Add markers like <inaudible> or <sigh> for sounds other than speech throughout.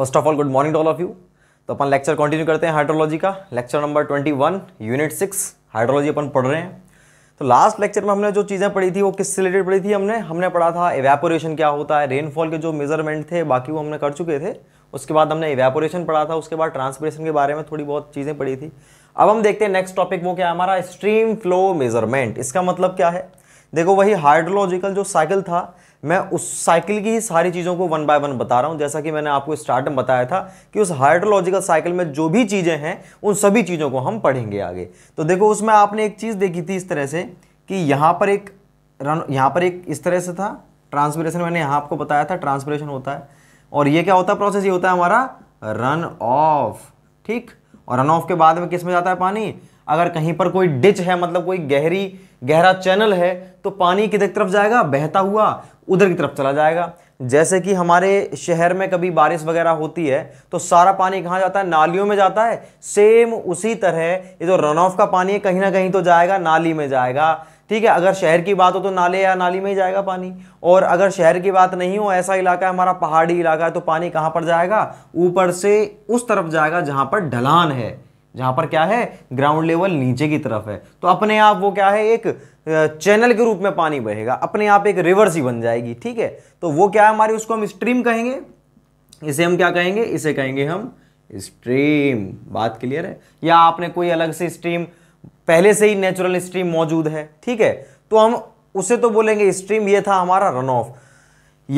first of all good morning to all of you तो अपन lecture continue करते हैं हाइड्रोलॉजी का lecture number twenty one unit six hydrology अपन पढ़ रहे हैं तो लास्ट लेक्चर में हमने जो चीज़ें पढ़ी थी वो किस रिलेटेड पढ़ी थी हमने हमने पढ़ा था एवेपोरेशन क्या होता है रेनफॉल के जो मेजरमेंट थे बाकी वो हमने कर चुके थे उसके बाद हमने एवेपोरेशन पढ़ा था उसके बाद ट्रांसपोरेशन के बारे में थोड़ी बहुत चीज़ें पढ़ी थी अब हम देखते हैं नेक्स्ट टॉपिक वो क्या हमारा स्ट्रीम फ्लो मेजरमेंट इसका मतलब क्या है देखो वही हाइड्रोलॉजिकल जो साइकिल था मैं उस साइकिल की ही सारी चीज़ों को वन बाय वन बता रहा हूँ जैसा कि मैंने आपको स्टार्ट में बताया था कि उस हाइड्रोलॉजिकल साइकिल में जो भी चीज़ें हैं उन सभी चीज़ों को हम पढ़ेंगे आगे तो देखो उसमें आपने एक चीज़ देखी थी इस तरह से कि यहाँ पर एक रन यहाँ पर एक इस तरह से था ट्रांसपरेशन मैंने यहाँ आपको बताया था ट्रांसपरेशन होता है और ये क्या होता है प्रोसेस ये होता है हमारा रन ऑफ ठीक और रन ऑफ के बाद में किस में जाता है पानी अगर कहीं पर कोई डिच है मतलब कोई गहरी गहरा चैनल है तो पानी किधर की तरफ जाएगा बहता हुआ उधर की तरफ चला जाएगा जैसे कि हमारे शहर में कभी बारिश वगैरह होती है तो सारा पानी कहाँ जाता है नालियों में जाता है सेम उसी तरह ये जो रन ऑफ का पानी है कहीं ना कहीं तो जाएगा नाली में जाएगा ठीक है अगर शहर की बात हो तो नाले या नाली में ही जाएगा पानी और अगर शहर की बात नहीं हो ऐसा इलाका है हमारा पहाड़ी इलाका है तो पानी कहाँ पर जाएगा ऊपर से उस तरफ जाएगा जहाँ पर ढलान है जहां पर क्या है ग्राउंड लेवल नीचे की तरफ है तो अपने आप वो क्या है एक चैनल के रूप में पानी बहेगा अपने आप एक रिवर्स ही बन जाएगी ठीक है तो वो क्या है हमारी उसको हम स्ट्रीम कहेंगे इसे हम क्या कहेंगे इसे कहेंगे हम स्ट्रीम बात क्लियर है या आपने कोई अलग से स्ट्रीम पहले से ही नेचुरल स्ट्रीम मौजूद है ठीक है तो हम उसे तो बोलेंगे स्ट्रीम ये था हमारा रन ऑफ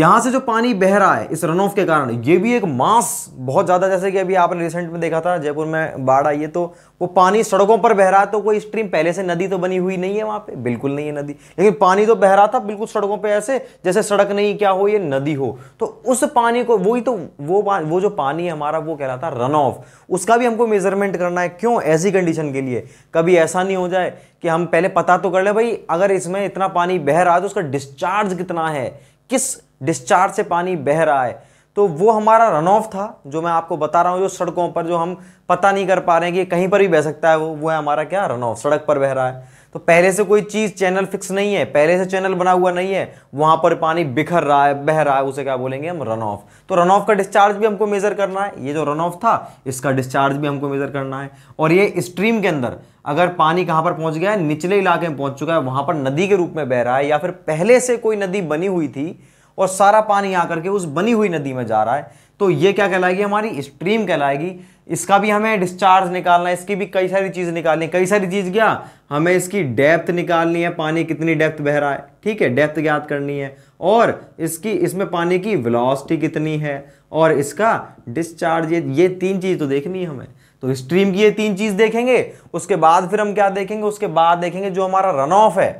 यहां से जो पानी बह रहा है इस रन ऑफ के कारण ये भी एक मास बहुत ज़्यादा जैसे कि अभी आपने रिसेंट में देखा था जयपुर में बाढ़ आई है तो वो पानी सड़कों पर बह रहा है तो कोई स्ट्रीम पहले से नदी तो बनी हुई नहीं है वहां पे बिल्कुल नहीं है नदी लेकिन पानी तो बह रहा था बिल्कुल सड़कों पर ऐसे जैसे सड़क नहीं क्या हो ये नदी हो तो उस पानी को वही तो वो वो जो पानी है हमारा वो कहलाता है रन ऑफ उसका भी हमको मेजरमेंट करना है क्यों ऐसी कंडीशन के लिए कभी ऐसा नहीं हो जाए कि हम पहले पता तो कर ले भाई अगर इसमें इतना पानी बह रहा है तो उसका डिस्चार्ज कितना है किस डिस्चार्ज से पानी बह रहा है तो वो हमारा रन ऑफ था जो मैं आपको बता रहा हूँ जो सड़कों पर जो हम पता नहीं कर पा रहे हैं कि कहीं पर भी बह सकता है वो वो है हमारा क्या रन ऑफ सड़क पर बह रहा है तो पहले से कोई चीज़ चैनल फिक्स नहीं है पहले से चैनल बना हुआ नहीं है वहाँ पर पानी बिखर रहा है बह रहा है उसे क्या बोलेंगे हम रन ऑफ तो रन ऑफ का डिस्चार्ज भी हमको मेज़र करना है ये जो रन ऑफ था इसका डिस्चार्ज भी हमको मेज़र करना है और ये स्ट्रीम के अंदर अगर पानी कहाँ पर पहुँच गया है निचले इलाके में पहुँच चुका है वहाँ पर नदी के रूप में बह रहा है या फिर पहले से कोई नदी बनी हुई थी और सारा पानी आकर के उस बनी हुई नदी में जा रहा है तो ये क्या कहलाएगी हमारी स्ट्रीम कहलाएगी इसका भी हमें डिस्चार्ज निकालना है इसकी भी कई सारी चीज़ निकालनी है कई सारी चीज़ क्या हमें इसकी डेप्थ निकालनी है पानी कितनी डेप्थ बह रहा है ठीक है डेप्थ ज्ञात करनी है और इसकी इसमें पानी की वेलोसिटी कितनी है और इसका डिस्चार्ज ये ये तीन चीज़ तो देखनी है हमें तो स्ट्रीम की ये तीन चीज़ देखेंगे उसके बाद फिर हम क्या देखेंगे उसके बाद देखेंगे जो हमारा रन ऑफ है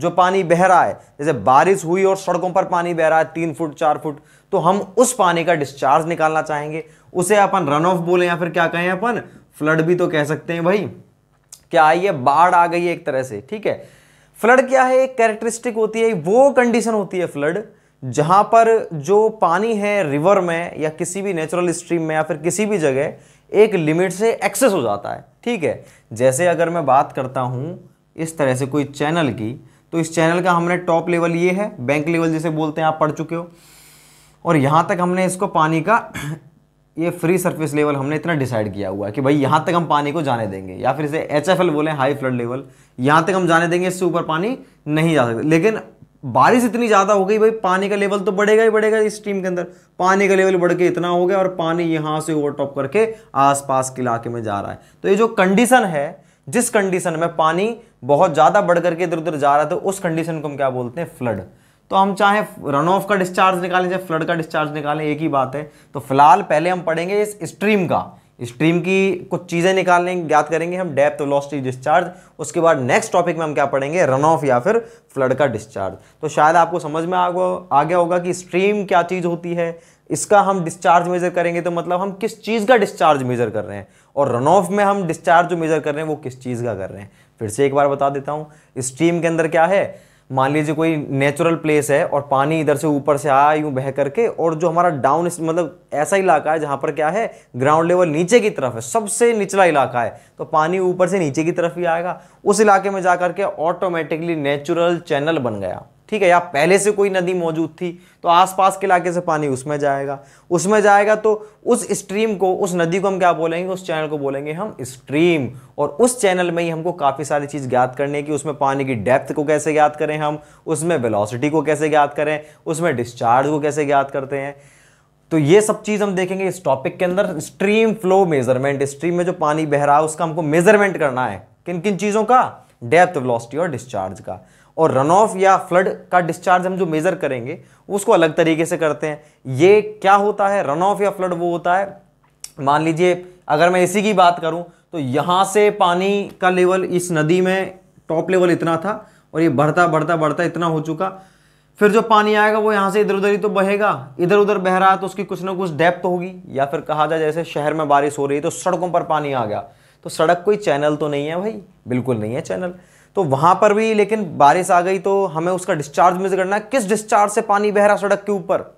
जो पानी बह रहा है जैसे बारिश हुई और सड़कों पर पानी बह रहा है तीन फुट चार फुट तो हम उस पानी का डिस्चार्ज निकालना चाहेंगे उसे अपन रन ऑफ बोले या फिर क्या कहें अपन फ्लड भी तो कह सकते हैं भाई क्या आई है बाढ़ आ गई है एक तरह से ठीक है फ्लड क्या है एक कैरेक्टरिस्टिक होती है वो कंडीशन होती है फ्लड जहां पर जो पानी है रिवर में या किसी भी नेचुरल स्ट्रीम में या फिर किसी भी जगह एक लिमिट से एक्सेस हो जाता है ठीक है जैसे अगर मैं बात करता हूं इस तरह से कोई चैनल की तो इस चैनल का हमने टॉप लेवल ये है बैंक लेवल जैसे बोलते हैं आप पढ़ चुके हो और यहाँ तक हमने इसको पानी का <clears throat> ये फ्री सरफेस लेवल हमने इतना डिसाइड किया हुआ है कि भाई यहाँ तक हम पानी को जाने देंगे या फिर इसे H F L high flood level यहाँ तक हम जाने देंगे इससे ऊपर पानी नहीं जा सकते लेकिन बारिश इतनी ज़्यादा हो गई भाई पानी का लेवल तो बढ़ेगा ही बढ़ेगा इस स्ट्रीम के अंदर पानी का लेवल बढ़ के इतना हो गया और पानी यहाँ से ओवरटॉप करके आसपास के इलाके में जा रहा है तो ये जो कंडीशन है जिस कंडीशन में पानी बहुत ज़्यादा बढ़ करके इधर उधर जा रहा है तो उस कंडीशन को हम क्या बोलते हैं फ्लड तो हम चाहे रन ऑफ का डिस्चार्ज निकालें चाहे फ्लड का डिस्चार्ज निकालें एक ही बात है तो फिलहाल पहले हम पढ़ेंगे इस स्ट्रीम का स्ट्रीम की कुछ चीज़ें निकालने ज्ञात करेंगे हम डेप्थ वेलोसिटी डिस्चार्ज उसके बाद नेक्स्ट टॉपिक में हम क्या पढ़ेंगे रन ऑफ या फिर फ्लड का डिस्चार्ज तो शायद आपको समझ में आ गया होगा कि स्ट्रीम क्या चीज़ होती है इसका हम डिस्चार्ज मेजर करेंगे तो मतलब हम किस चीज़ का डिस्चार्ज मेजर कर रहे हैं और रन ऑफ में हम डिस्चार्ज जो मेजर कर रहे हैं वो किस चीज़ का कर रहे हैं फिर से एक बार बता देता हूँ स्ट्रीम के अंदर क्या है मान लीजिए कोई नेचुरल प्लेस है और पानी इधर से ऊपर से आया यूँ बह करके और जो हमारा डाउन मतलब ऐसा इलाका है जहाँ पर क्या है ग्राउंड लेवल नीचे की तरफ है सबसे निचला इलाका है तो पानी ऊपर से नीचे की तरफ ही आएगा उस इलाके में जा करके ऑटोमेटिकली नेचुरल चैनल बन गया ठीक है या पहले से कोई नदी मौजूद थी तो आसपास के इलाके से पानी उसमें जाएगा उसमें जाएगा तो उस स्ट्रीम को उस नदी को हम क्या बोलेंगे उस चैनल को बोलेंगे हम स्ट्रीम और उस चैनल में ही हमको काफ़ी सारी चीज़ ज्ञात करने की उसमें पानी की डेप्थ को कैसे ज्ञात करें हम उसमें वेलोसिटी को कैसे ज्ञात करें उसमें डिस्चार्ज को कैसे ज्ञात करते हैं तो ये सब चीज़ हम देखेंगे इस टॉपिक के अंदर स्ट्रीम फ्लो मेजरमेंट स्ट्रीम में जो पानी बह रहा है उसका हमको मेजरमेंट करना है किन किन चीज़ों का डेप्थ वेलोसिटी और डिस्चार्ज का और रन ऑफ या फ्लड का डिस्चार्ज हम जो मेज़र करेंगे उसको अलग तरीके से करते हैं ये क्या होता है रन ऑफ या फ्लड वो होता है मान लीजिए अगर मैं इसी की बात करूं तो यहां से पानी का लेवल इस नदी में टॉप लेवल इतना था और ये बढ़ता बढ़ता बढ़ता इतना हो चुका फिर जो पानी आएगा वो यहाँ से इधर उधर ही तो बहेगा इधर उधर बह रहा है तो उसकी कुछ ना कुछ डेप्थ तो होगी या फिर कहा जाए जैसे शहर में बारिश हो रही है तो सड़कों पर पानी आ गया तो सड़क कोई चैनल तो नहीं है भाई बिल्कुल नहीं है चैनल तो वहां पर भी लेकिन बारिश आ गई तो हमें उसका डिस्चार्ज मिस करना है किस डिस्चार्ज से पानी बह रहा सड़क के ऊपर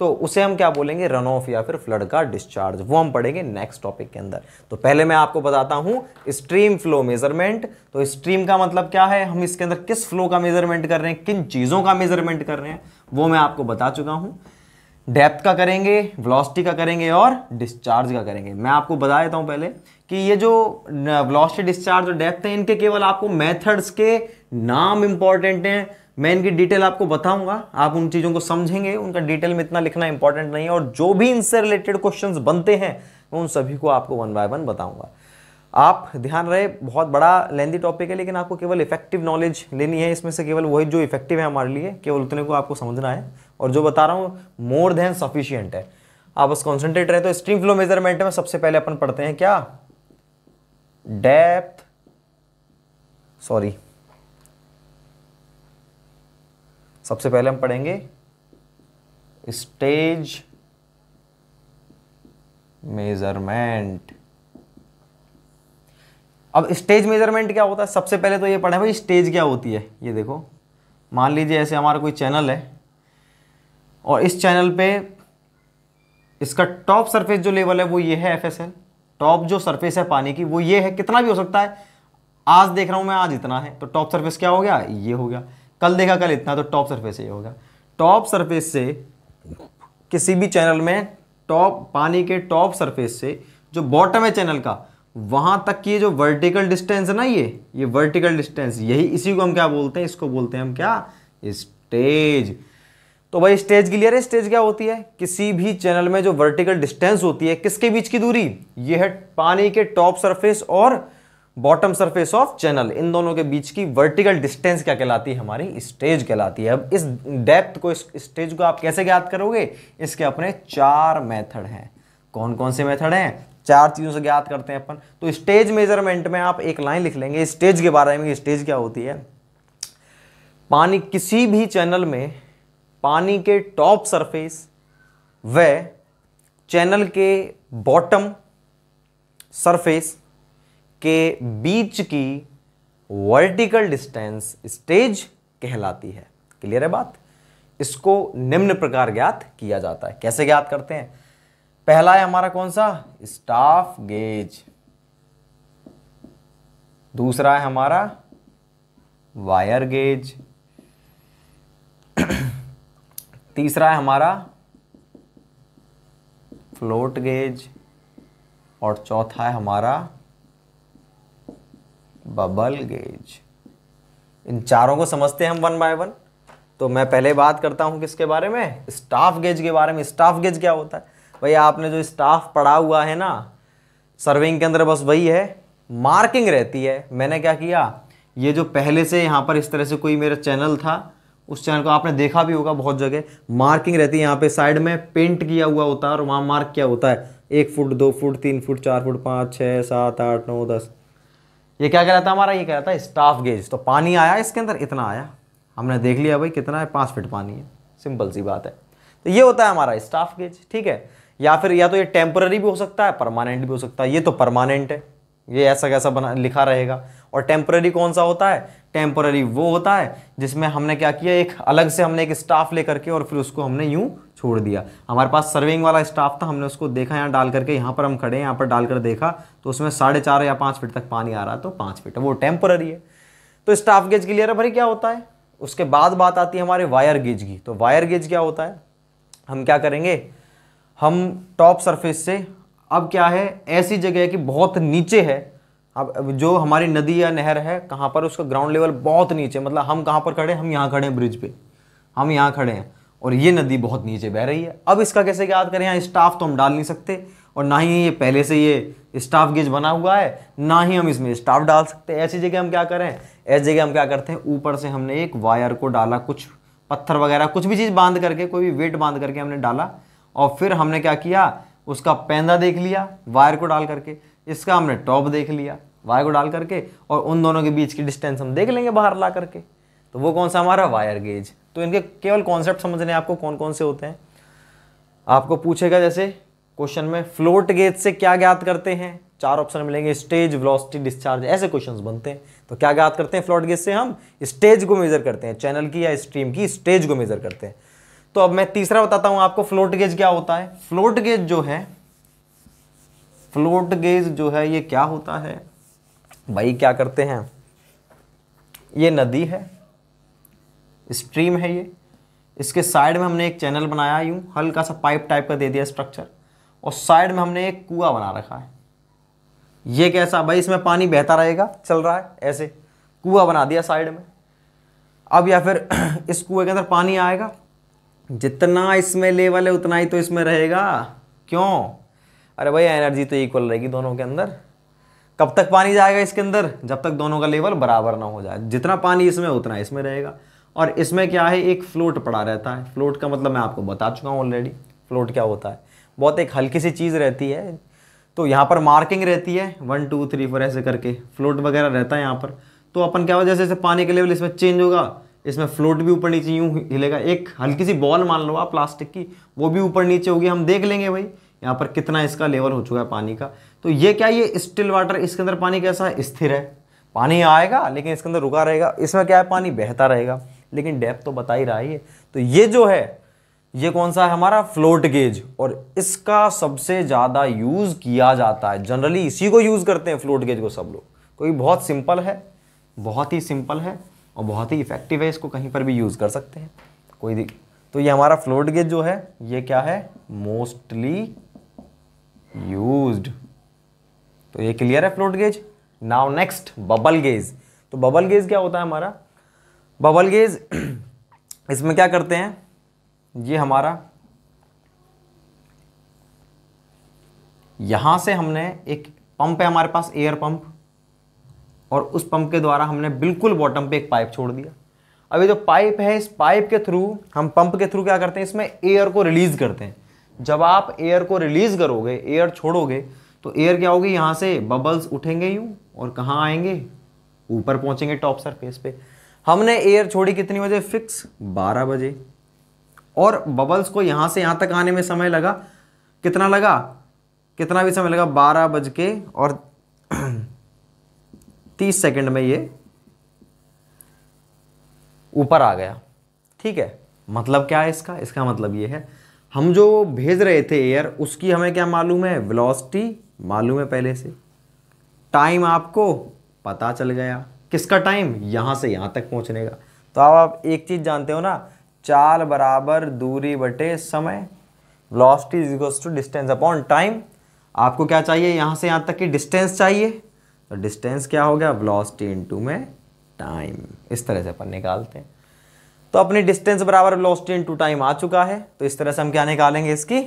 तो उसे हम क्या बोलेंगे रन ऑफ या फिर फ्लड का डिस्चार्ज वो हम पढ़ेंगे नेक्स्ट टॉपिक के अंदर तो पहले मैं आपको बताता हूं स्ट्रीम फ्लो मेजरमेंट तो स्ट्रीम का मतलब क्या है हम इसके अंदर किस फ्लो का मेजरमेंट कर रहे हैं किन चीज़ों का मेजरमेंट कर रहे हैं वो मैं आपको बता चुका हूं डेप्थ का करेंगे वेलोसिटी का करेंगे और डिस्चार्ज का करेंगे मैं आपको बता देता हूं पहले कि ये जो वेलोसिटी डिस्चार्ज और डेप्थ है इनके केवल आपको मेथड्स के नाम इंपॉर्टेंट हैं मैं इनकी डिटेल आपको बताऊंगा आप उन चीज़ों को समझेंगे उनका डिटेल में इतना लिखना इंपॉर्टेंट नहीं है और जो भी इनसे रिलेटेड क्वेश्चंस बनते हैं मैं उन सभी को आपको वन बाय वन बताऊंगा आप ध्यान रहे बहुत बड़ा लेंदी टॉपिक है लेकिन आपको केवल इफेक्टिव नॉलेज लेनी है इसमें से केवल वही जो इफेक्टिव है हमारे लिए केवल उतने को आपको समझना है और जो बता रहा हूँ मोर देन सफिशियंट है आप बस कॉन्सेंट्रेट रहे तो स्ट्रीम फ्लो मेजरमेंट में सबसे पहले अपन पढ़ते हैं क्या डेप्थ सॉरी सबसे पहले हम पढ़ेंगे स्टेज मेजरमेंट अब स्टेज मेजरमेंट क्या होता है सबसे पहले तो ये पढ़े भाई स्टेज क्या होती है ये देखो मान लीजिए ऐसे हमारा कोई चैनल है और इस चैनल पे इसका टॉप सरफेस जो लेवल है वो ये है एफ एस एल टॉप जो सरफेस है पानी की वो ये है कितना भी हो सकता है आज देख रहा हूँ मैं आज इतना है तो टॉप सरफेस क्या हो गया ये हो गया कल देखा कल इतना तो टॉप सरफेस ये हो गया टॉप सरफेस से किसी भी चैनल में टॉप पानी के टॉप सरफेस से जो बॉटम है चैनल का वहाँ तक की जो वर्टिकल डिस्टेंस है ना ये ये वर्टिकल डिस्टेंस यही इसी को हम क्या बोलते हैं इसको बोलते हैं हम क्या स्टेज तो भाई स्टेज क्लियर है स्टेज क्या होती है किसी भी चैनल में जो वर्टिकल डिस्टेंस होती है किसके बीच की दूरी यह है पानी के टॉप सरफेस और बॉटम सरफेस ऑफ चैनल इन दोनों के बीच की वर्टिकल डिस्टेंस क्या कहलाती है हमारी स्टेज कहलाती है अब इस डेप्थ को इस स्टेज को आप कैसे ज्ञात करोगे इसके अपने चार मेथड हैं कौन कौन से मेथड हैं चार चीज़ों से ज्ञात करते हैं अपन तो स्टेज मेजरमेंट में आप एक लाइन लिख लेंगे स्टेज के बारे में स्टेज क्या होती है पानी किसी भी चैनल में पानी के टॉप सरफेस व चैनल के बॉटम सरफेस के बीच की वर्टिकल डिस्टेंस स्टेज कहलाती है क्लियर है बात इसको निम्न प्रकार ज्ञात किया जाता है कैसे ज्ञात करते हैं पहला है हमारा कौन सा स्टाफ गेज दूसरा है हमारा वायर गेज तीसरा है हमारा फ्लोट गेज और चौथा है हमारा बबल गेज इन चारों को समझते हैं हम वन बाय वन तो मैं पहले बात करता हूं किसके बारे में स्टाफ गेज के बारे में स्टाफ गेज क्या होता है भाई आपने जो स्टाफ पढ़ा हुआ है ना सर्विंग के अंदर बस वही है मार्किंग रहती है मैंने क्या किया ये जो पहले से यहाँ पर इस तरह से कोई मेरा चैनल था उस चैनल को आपने देखा भी होगा बहुत जगह मार्किंग रहती है यहाँ पे साइड में पेंट किया हुआ होता है और वहाँ मार्क किया होता है एक फुट दो फुट तीन फुट चार फुट पाँच छः सात आठ नौ दस ये क्या कह रहा था हमारा ये रहा है स्टाफ गेज तो पानी आया इसके अंदर इतना आया हमने देख लिया भाई कितना है पाँच फिट पानी है सिंपल सी बात है तो ये होता है हमारा स्टाफ गेज ठीक है या फिर या तो ये टेम्पररी भी हो सकता है परमानेंट भी हो सकता है ये तो परमानेंट है ये ऐसा कैसा बना लिखा रहेगा और टेम्पररी कौन सा होता है टेम्पररी वो होता है जिसमें हमने क्या किया एक अलग से हमने एक स्टाफ लेकर के और फिर उसको हमने यूं छोड़ दिया हमारे पास सर्विंग वाला स्टाफ था हमने उसको देखा यहाँ डाल करके यहाँ पर हम खड़े हैं यहाँ पर डालकर देखा तो उसमें साढ़े चार या पाँच फीट तक पानी आ रहा तो पाँच फीट वो टेम्पररी है तो स्टाफ गेज क्लियर है भाई क्या होता है उसके बाद बात आती है हमारे वायर गेज की तो वायर गेज क्या होता है हम क्या करेंगे हम टॉप सरफेस से अब क्या है ऐसी जगह है कि बहुत नीचे है अब जो हमारी नदी या नहर है कहाँ पर उसका ग्राउंड लेवल बहुत नीचे मतलब हम कहाँ पर खड़े हैं हम यहाँ खड़े हैं ब्रिज पे हम यहाँ खड़े हैं और ये नदी बहुत नीचे बह रही है अब इसका कैसे याद करें यहाँ स्टाफ तो हम डाल नहीं सकते और ना ही ये पहले से ये स्टाफ गेज बना हुआ है ना ही हम इसमें स्टाफ डाल सकते हैं ऐसी जगह हम क्या करें ऐसी जगह हम क्या करते हैं ऊपर से हमने एक वायर को डाला कुछ पत्थर वगैरह कुछ भी चीज़ बांध करके कोई भी वेट बांध करके हमने डाला और फिर हमने क्या किया उसका पैंदा देख लिया वायर को डाल करके इसका हमने टॉप देख लिया वायर को डाल करके और उन दोनों के बीच की डिस्टेंस हम देख लेंगे बाहर ला करके तो वो कौन सा हमारा वायर गेज तो इनके केवल कॉन्सेप्ट समझने आपको कौन कौन से होते हैं आपको पूछेगा जैसे क्वेश्चन में फ्लोट गेज से क्या ज्ञात करते हैं चार ऑप्शन मिलेंगे स्टेज वेलोसिटी डिस्चार्ज ऐसे क्वेश्चंस बनते हैं तो क्या ज्ञात करते हैं फ्लोट गेज से हम स्टेज को मेजर करते हैं चैनल की या स्ट्रीम की स्टेज को मेजर करते हैं तो अब मैं तीसरा बताता हूँ आपको फ्लोट गेज क्या होता है फ्लोट गेज जो है फ्लोट गेज जो है ये क्या होता है भाई क्या करते हैं ये नदी है स्ट्रीम है ये इसके साइड में हमने एक चैनल बनाया यूं हल्का सा पाइप टाइप का दे दिया स्ट्रक्चर और साइड में हमने एक कुआ बना रखा है ये कैसा भाई इसमें पानी बहता रहेगा चल रहा है ऐसे कुआ बना दिया साइड में अब या फिर <clears throat> इस कुएं के अंदर पानी आएगा जितना इसमें लेवल है उतना ही तो इसमें रहेगा क्यों अरे भैया एनर्जी तो इक्वल रहेगी दोनों के अंदर कब तक पानी जाएगा इसके अंदर जब तक दोनों का लेवल बराबर ना हो जाए जितना पानी इसमें उतना इसमें रहेगा और इसमें क्या है एक फ्लोट पड़ा रहता है फ्लोट का मतलब मैं आपको बता चुका हूँ ऑलरेडी फ्लोट क्या होता है बहुत एक हल्की सी चीज़ रहती है तो यहाँ पर मार्किंग रहती है वन टू थ्री फोर ऐसे करके फ्लोट वगैरह रहता है यहाँ पर तो अपन क्या हो जैसे जैसे पानी का लेवल इसमें चेंज होगा इसमें फ्लोट भी ऊपर नीचे यूँ हिलेगा एक हल्की सी बॉल मान लो आप प्लास्टिक की वो भी ऊपर नीचे होगी हम देख लेंगे भाई यहाँ पर कितना इसका लेवल हो चुका है पानी का तो ये क्या ये स्टिल वाटर इसके अंदर पानी कैसा है स्थिर है पानी आएगा लेकिन इसके अंदर रुका रहेगा इसमें क्या है पानी बहता रहेगा लेकिन डेप्थ तो बता ही रहा है तो ये जो है ये कौन सा है हमारा फ्लोट गेज और इसका सबसे ज़्यादा यूज़ किया जाता है जनरली इसी को यूज़ करते हैं फ्लोट गेज को सब लोग क्योंकि बहुत सिंपल है बहुत ही सिंपल है और बहुत ही इफ़ेक्टिव है इसको कहीं पर भी यूज़ कर सकते हैं कोई तो ये हमारा फ्लोट गेज जो है ये क्या है मोस्टली यूज्ड तो ये क्लियर है float gauge now next bubble gauge तो बबल गेज क्या होता है हमारा बबल गेज <clears throat> इसमें क्या करते हैं ये हमारा यहां से हमने एक पंप है हमारे पास एयर पंप और उस पंप के द्वारा हमने बिल्कुल बॉटम पे एक पाइप छोड़ दिया अभी जो पाइप है इस पाइप के थ्रू हम पंप के थ्रू क्या करते हैं इसमें एयर को रिलीज करते हैं जब आप एयर को रिलीज करोगे एयर छोड़ोगे तो एयर क्या होगी यहाँ से बबल्स उठेंगे यूँ और कहाँ आएंगे ऊपर पहुँचेंगे टॉप सरफेस पे हमने एयर छोड़ी कितनी बजे फिक्स 12 बजे और बबल्स को यहाँ से यहाँ तक आने में समय लगा कितना लगा कितना भी समय लगा बारह बज के और <clears throat> तीस सेकेंड में ये ऊपर आ गया ठीक है मतलब क्या है इसका इसका मतलब ये है हम जो भेज रहे थे एयर उसकी हमें क्या मालूम है वेलोसिटी मालूम है पहले से टाइम आपको पता चल गया किसका टाइम यहाँ से यहाँ तक पहुँचने का तो अब आप एक चीज़ जानते हो ना चाल बराबर दूरी बटे समय velocity is equals to distance upon time आपको क्या चाहिए यहाँ से यहाँ तक की डिस्टेंस चाहिए तो डिस्टेंस क्या हो गया वेलोसिटी इनटू में टाइम इस तरह से अपन निकालते हैं तो अपनी डिस्टेंस बराबर वेलोसिटी इनटू टाइम आ चुका है तो इस तरह से हम क्या निकालेंगे इसकी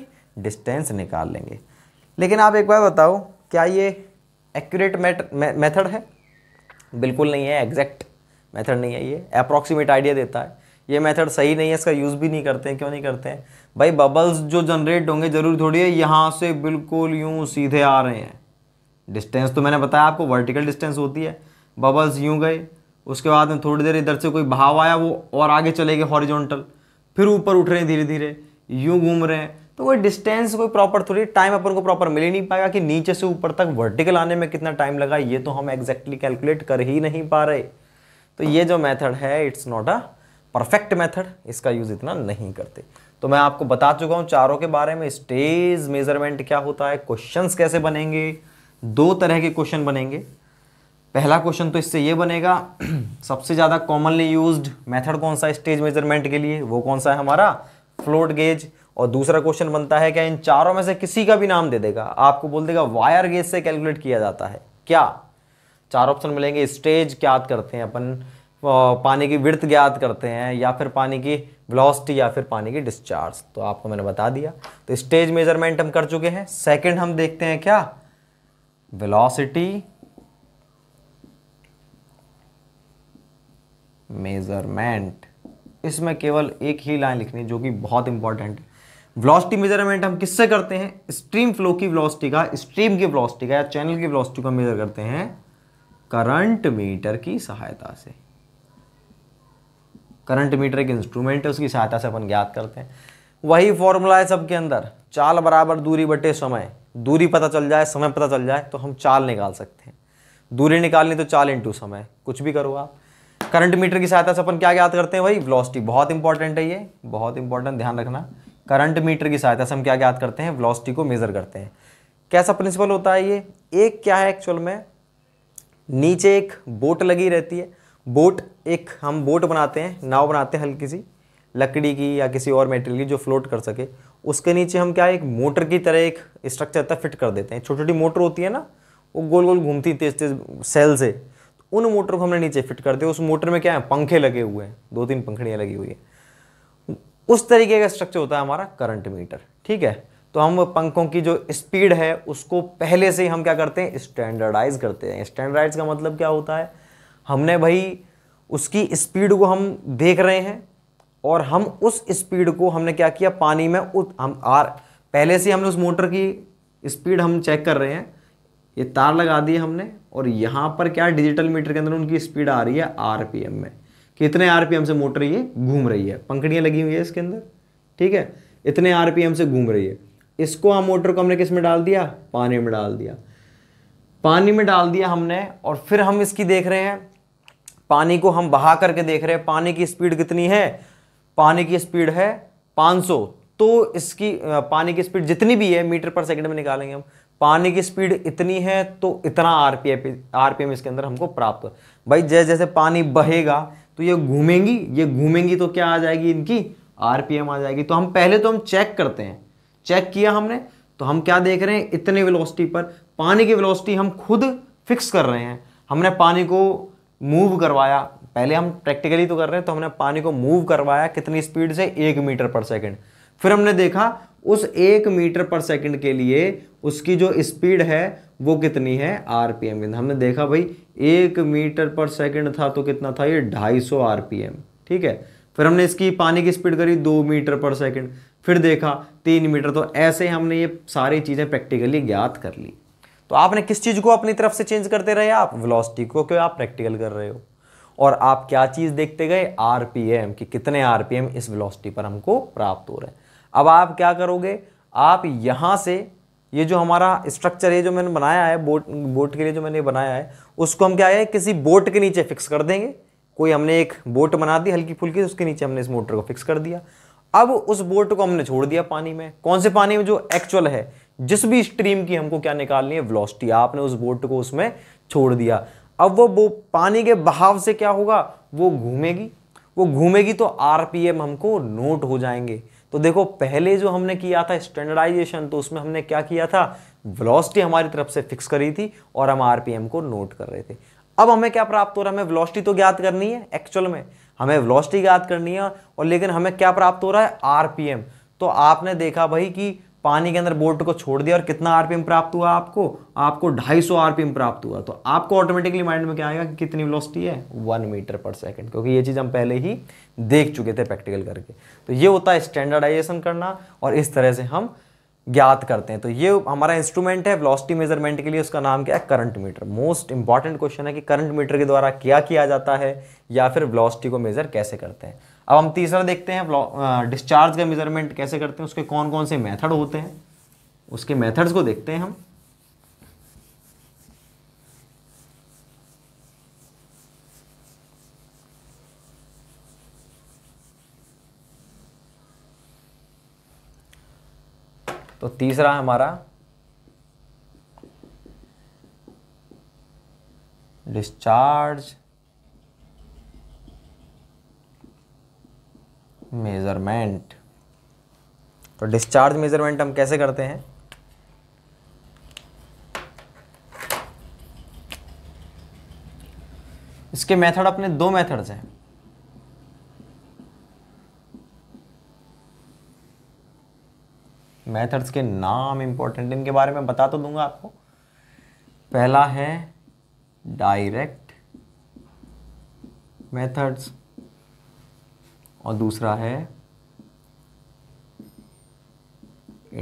डिस्टेंस निकाल लेंगे लेकिन आप एक बार बताओ क्या ये एक्यूरेट मेथड है बिल्कुल नहीं है एग्जैक्ट मेथड नहीं है ये अप्रॉक्सीमेट आइडिया देता है ये मेथड सही नहीं है इसका यूज़ भी नहीं करते हैं क्यों नहीं करते हैं भाई बबल्स जो जनरेट होंगे ज़रूर थोड़ी है यहाँ से बिल्कुल यूँ सीधे आ रहे हैं डिस्टेंस तो मैंने बताया आपको वर्टिकल डिस्टेंस होती है बबल्स यूँ गए उसके बाद में थोड़ी देर इधर से कोई भाव आया वो और आगे चले गए हॉरिजॉन्टल फिर ऊपर उठ रहे हैं धीरे धीरे यूँ घूम रहे हैं तो कोई डिस्टेंस कोई प्रॉपर थोड़ी टाइम अपन को प्रॉपर मिल ही नहीं पाएगा कि नीचे से ऊपर तक वर्टिकल आने में कितना टाइम लगा ये तो हम एग्जैक्टली कैलकुलेट कर ही नहीं पा रहे तो ये जो मैथड है it's not a perfect method इसका यूज़ इतना नहीं करते तो मैं आपको बता चुका हूँ चारों के बारे में स्टेज मेजरमेंट क्या होता है क्वेश्चंस कैसे बनेंगे दो तरह के क्वेश्चन बनेंगे पहला क्वेश्चन तो इससे ये बनेगा <clears throat> सबसे ज़्यादा कॉमनली यूज्ड मेथड कौन सा है स्टेज मेजरमेंट के लिए वो कौन सा है हमारा फ्लोट गेज और दूसरा क्वेश्चन बनता है क्या इन चारों में से किसी का भी नाम दे देगा आपको बोल देगा वायर गेज से कैलकुलेट किया जाता है क्या चार ऑप्शन मिलेंगे स्टेज क्या करते हैं अपन पानी की वृत्त ज्ञात करते हैं या फिर पानी की वेलोसिटी या फिर पानी की डिस्चार्ज तो आपको मैंने बता दिया तो स्टेज मेजरमेंट हम कर चुके हैं सेकंड हम देखते हैं क्या वेलोसिटी मेज़रमेंट इसमें केवल एक ही लाइन लिखनी जो कि बहुत इंपॉर्टेंट है वेलोसिटी मेजरमेंट हम किससे करते हैं स्ट्रीम फ्लो की वेलोसिटी का स्ट्रीम की वेलोसिटी का या चैनल की वेलोसिटी का मेजर करते हैं करंट मीटर की सहायता से करंट मीटर एक इंस्ट्रूमेंट है उसकी सहायता से अपन ज्ञात करते हैं वही फॉर्मूला है सबके अंदर चाल बराबर दूरी बटे समय दूरी पता चल जाए समय पता चल जाए तो हम चाल निकाल सकते हैं दूरी निकालनी तो चाल इंटू समय कुछ भी करो आप करंट मीटर की सहायता से अपन क्या ज्ञात करते हैं भाई वेलोसिटी बहुत इंपॉर्टेंट है ये बहुत इंपॉर्टेंट ध्यान रखना करंट मीटर की सहायता से हम क्या ज्ञात करते हैं वेलोसिटी को मेजर करते हैं कैसा प्रिंसिपल होता है ये एक क्या है एक्चुअल में नीचे एक बोट लगी रहती है बोट एक हम बोट बनाते हैं नाव बनाते हैं हल्की सी लकड़ी की या किसी और मेटेरियल की जो फ्लोट कर सके उसके नीचे हम क्या एक मोटर की तरह एक स्ट्रक्चर तक फिट कर देते हैं छोटी छोटी मोटर होती है ना वो गोल गोल घूमती तेज तेज सेल से उन मोटर को हमने नीचे फिट कर दिया उस मोटर में क्या है पंखे लगे हुए हैं दो तीन पंखड़ियाँ लगी हुई है उस तरीके का स्ट्रक्चर होता है हमारा करंट मीटर ठीक है तो हम पंखों की जो स्पीड है उसको पहले से ही हम क्या करते हैं स्टैंडर्डाइज करते हैं स्टैंडर्डाइज का मतलब क्या होता है हमने भाई उसकी स्पीड को हम देख रहे हैं और हम उस स्पीड को हमने क्या किया पानी में उत हम आर पहले से हमने उस मोटर की स्पीड हम चेक कर रहे हैं ये तार लगा दी हमने और यहां पर क्या डिजिटल मीटर के अंदर उनकी स्पीड आ रही है आरपीएम में कितने आरपीएम से मोटर ये घूम रही है पंखड़ियां लगी हुई है इसके अंदर ठीक है इतने आरपीएम से घूम रही है इसको हम मोटर को हमने किस में डाल दिया पानी में डाल दिया पानी में डाल दिया हमने और फिर हम इसकी देख रहे हैं पानी को हम बहा करके देख रहे हैं पानी की स्पीड कितनी है पानी की स्पीड है 500 तो इसकी पानी की स्पीड जितनी भी है मीटर पर सेकंड में निकालेंगे हम पानी की स्पीड इतनी है तो इतना आर पी आरपीएम इसके अंदर हमको प्राप्त भाई जैसे जैसे पानी बहेगा तो ये घूमेंगी ये घूमेंगी तो क्या आ जाएगी इनकी आरपीएम आ जाएगी तो हम पहले तो हम चेक करते हैं चेक किया हमने तो हम क्या देख रहे हैं इतने वेलोसिटी पर पानी की वेलोसिटी हम खुद फिक्स कर रहे हैं हमने पानी को मूव करवाया पहले हम प्रैक्टिकली तो कर रहे हैं तो हमने पानी को मूव करवाया कितनी स्पीड से एक मीटर पर सेकेंड फिर हमने देखा उस एक मीटर पर सेकंड के लिए उसकी जो स्पीड है वो कितनी है आरपीएम एम हमने देखा भाई एक मीटर पर सेकंड था तो कितना था ये 250 आरपीएम ठीक है फिर हमने इसकी पानी की स्पीड करी दो मीटर पर सेकंड फिर देखा तीन मीटर तो ऐसे हमने ये सारी चीज़ें प्रैक्टिकली ज्ञात कर ली तो आपने किस चीज़ को अपनी तरफ से चेंज करते रहे आप वेलोसिटी को क्यों आप प्रैक्टिकल कर रहे हो और आप क्या चीज़ देखते गए एम कि कितने एम इस वेलोसिटी पर हमको प्राप्त हो रहे हैं अब आप क्या करोगे आप यहाँ से ये जो हमारा स्ट्रक्चर है जो मैंने बनाया है बोट बोट के लिए जो मैंने बनाया है उसको हम क्या है किसी बोट के नीचे फिक्स कर देंगे कोई हमने एक बोट बना दी हल्की फुल्की तो उसके नीचे हमने इस मोटर को फिक्स कर दिया अब उस बोट को हमने छोड़ दिया पानी में कौन से पानी में जो एक्चुअल है जिस भी स्ट्रीम की हमको क्या निकालनी है वेलोसिटी आपने उस बोट को उसमें छोड़ दिया अब वो वो पानी के बहाव से क्या होगा वो घूमेगी वो घूमेगी तो आरपीएम हमको नोट हो जाएंगे तो देखो पहले जो हमने किया था स्टैंडर्डाइजेशन तो उसमें हमने क्या किया था वेलोसिटी हमारी तरफ से फिक्स करी थी और हम आरपीएम को नोट कर रहे थे अब हमें क्या प्राप्त हो रहा है हमें वेलोसिटी तो ज्ञात करनी है एक्चुअल में हमें वेलोसिटी ज्ञात करनी है और लेकिन हमें क्या प्राप्त हो रहा है आरपीएम तो आपने देखा भाई कि पानी के अंदर बोट को छोड़ दिया और कितना आरपीएम प्राप्त हुआ आपको आपको 250 आरपीएम प्राप्त हुआ तो आपको ऑटोमेटिकली माइंड में क्या आएगा कि कितनी वेलोसिटी है वन मीटर पर सेकंड क्योंकि ये चीज़ हम पहले ही देख चुके थे प्रैक्टिकल करके तो ये होता है स्टैंडर्डाइजेशन करना और इस तरह से हम ज्ञात करते हैं तो ये हमारा इंस्ट्रूमेंट है वेलोसिटी मेजरमेंट के लिए उसका नाम क्या है current meter most important question है कि करंट मीटर के द्वारा क्या किया जाता है या फिर वेलोसिटी को मेजर कैसे करते हैं अब हम तीसरा देखते हैं डिस्चार्ज का मेजरमेंट कैसे करते हैं उसके कौन कौन से मेथड होते हैं उसके मेथड्स को देखते हैं हम तो तीसरा हमारा डिस्चार्ज मेजरमेंट तो डिस्चार्ज मेजरमेंट हम कैसे करते हैं इसके मेथड अपने दो मेथड्स हैं मेथड्स के नाम इंपॉर्टेंट इनके बारे में बता तो दूंगा आपको पहला है डायरेक्ट मेथड्स और दूसरा है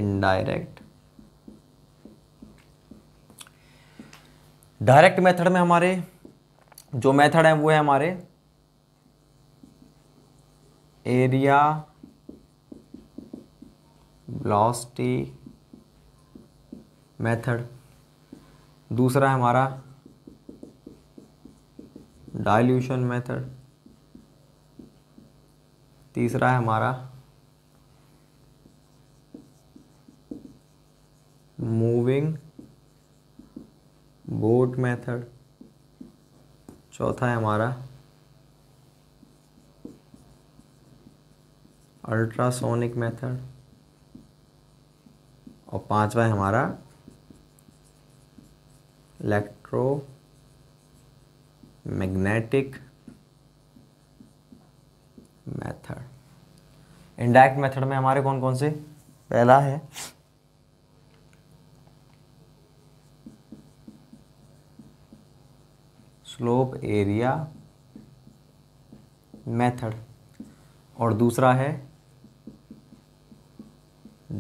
इनडायरेक्ट डायरेक्ट मेथड में हमारे जो मेथड है वो है हमारे एरिया वेलोसिटी मेथड दूसरा है हमारा डाइल्यूशन मेथड तीसरा है हमारा मूविंग बोट मेथड चौथा है हमारा अल्ट्रासोनिक मेथड और पांचवा है हमारा electromagnetic method indirect method में हमारे कौन कौन से पहला है स्लोप एरिया मेथड और दूसरा है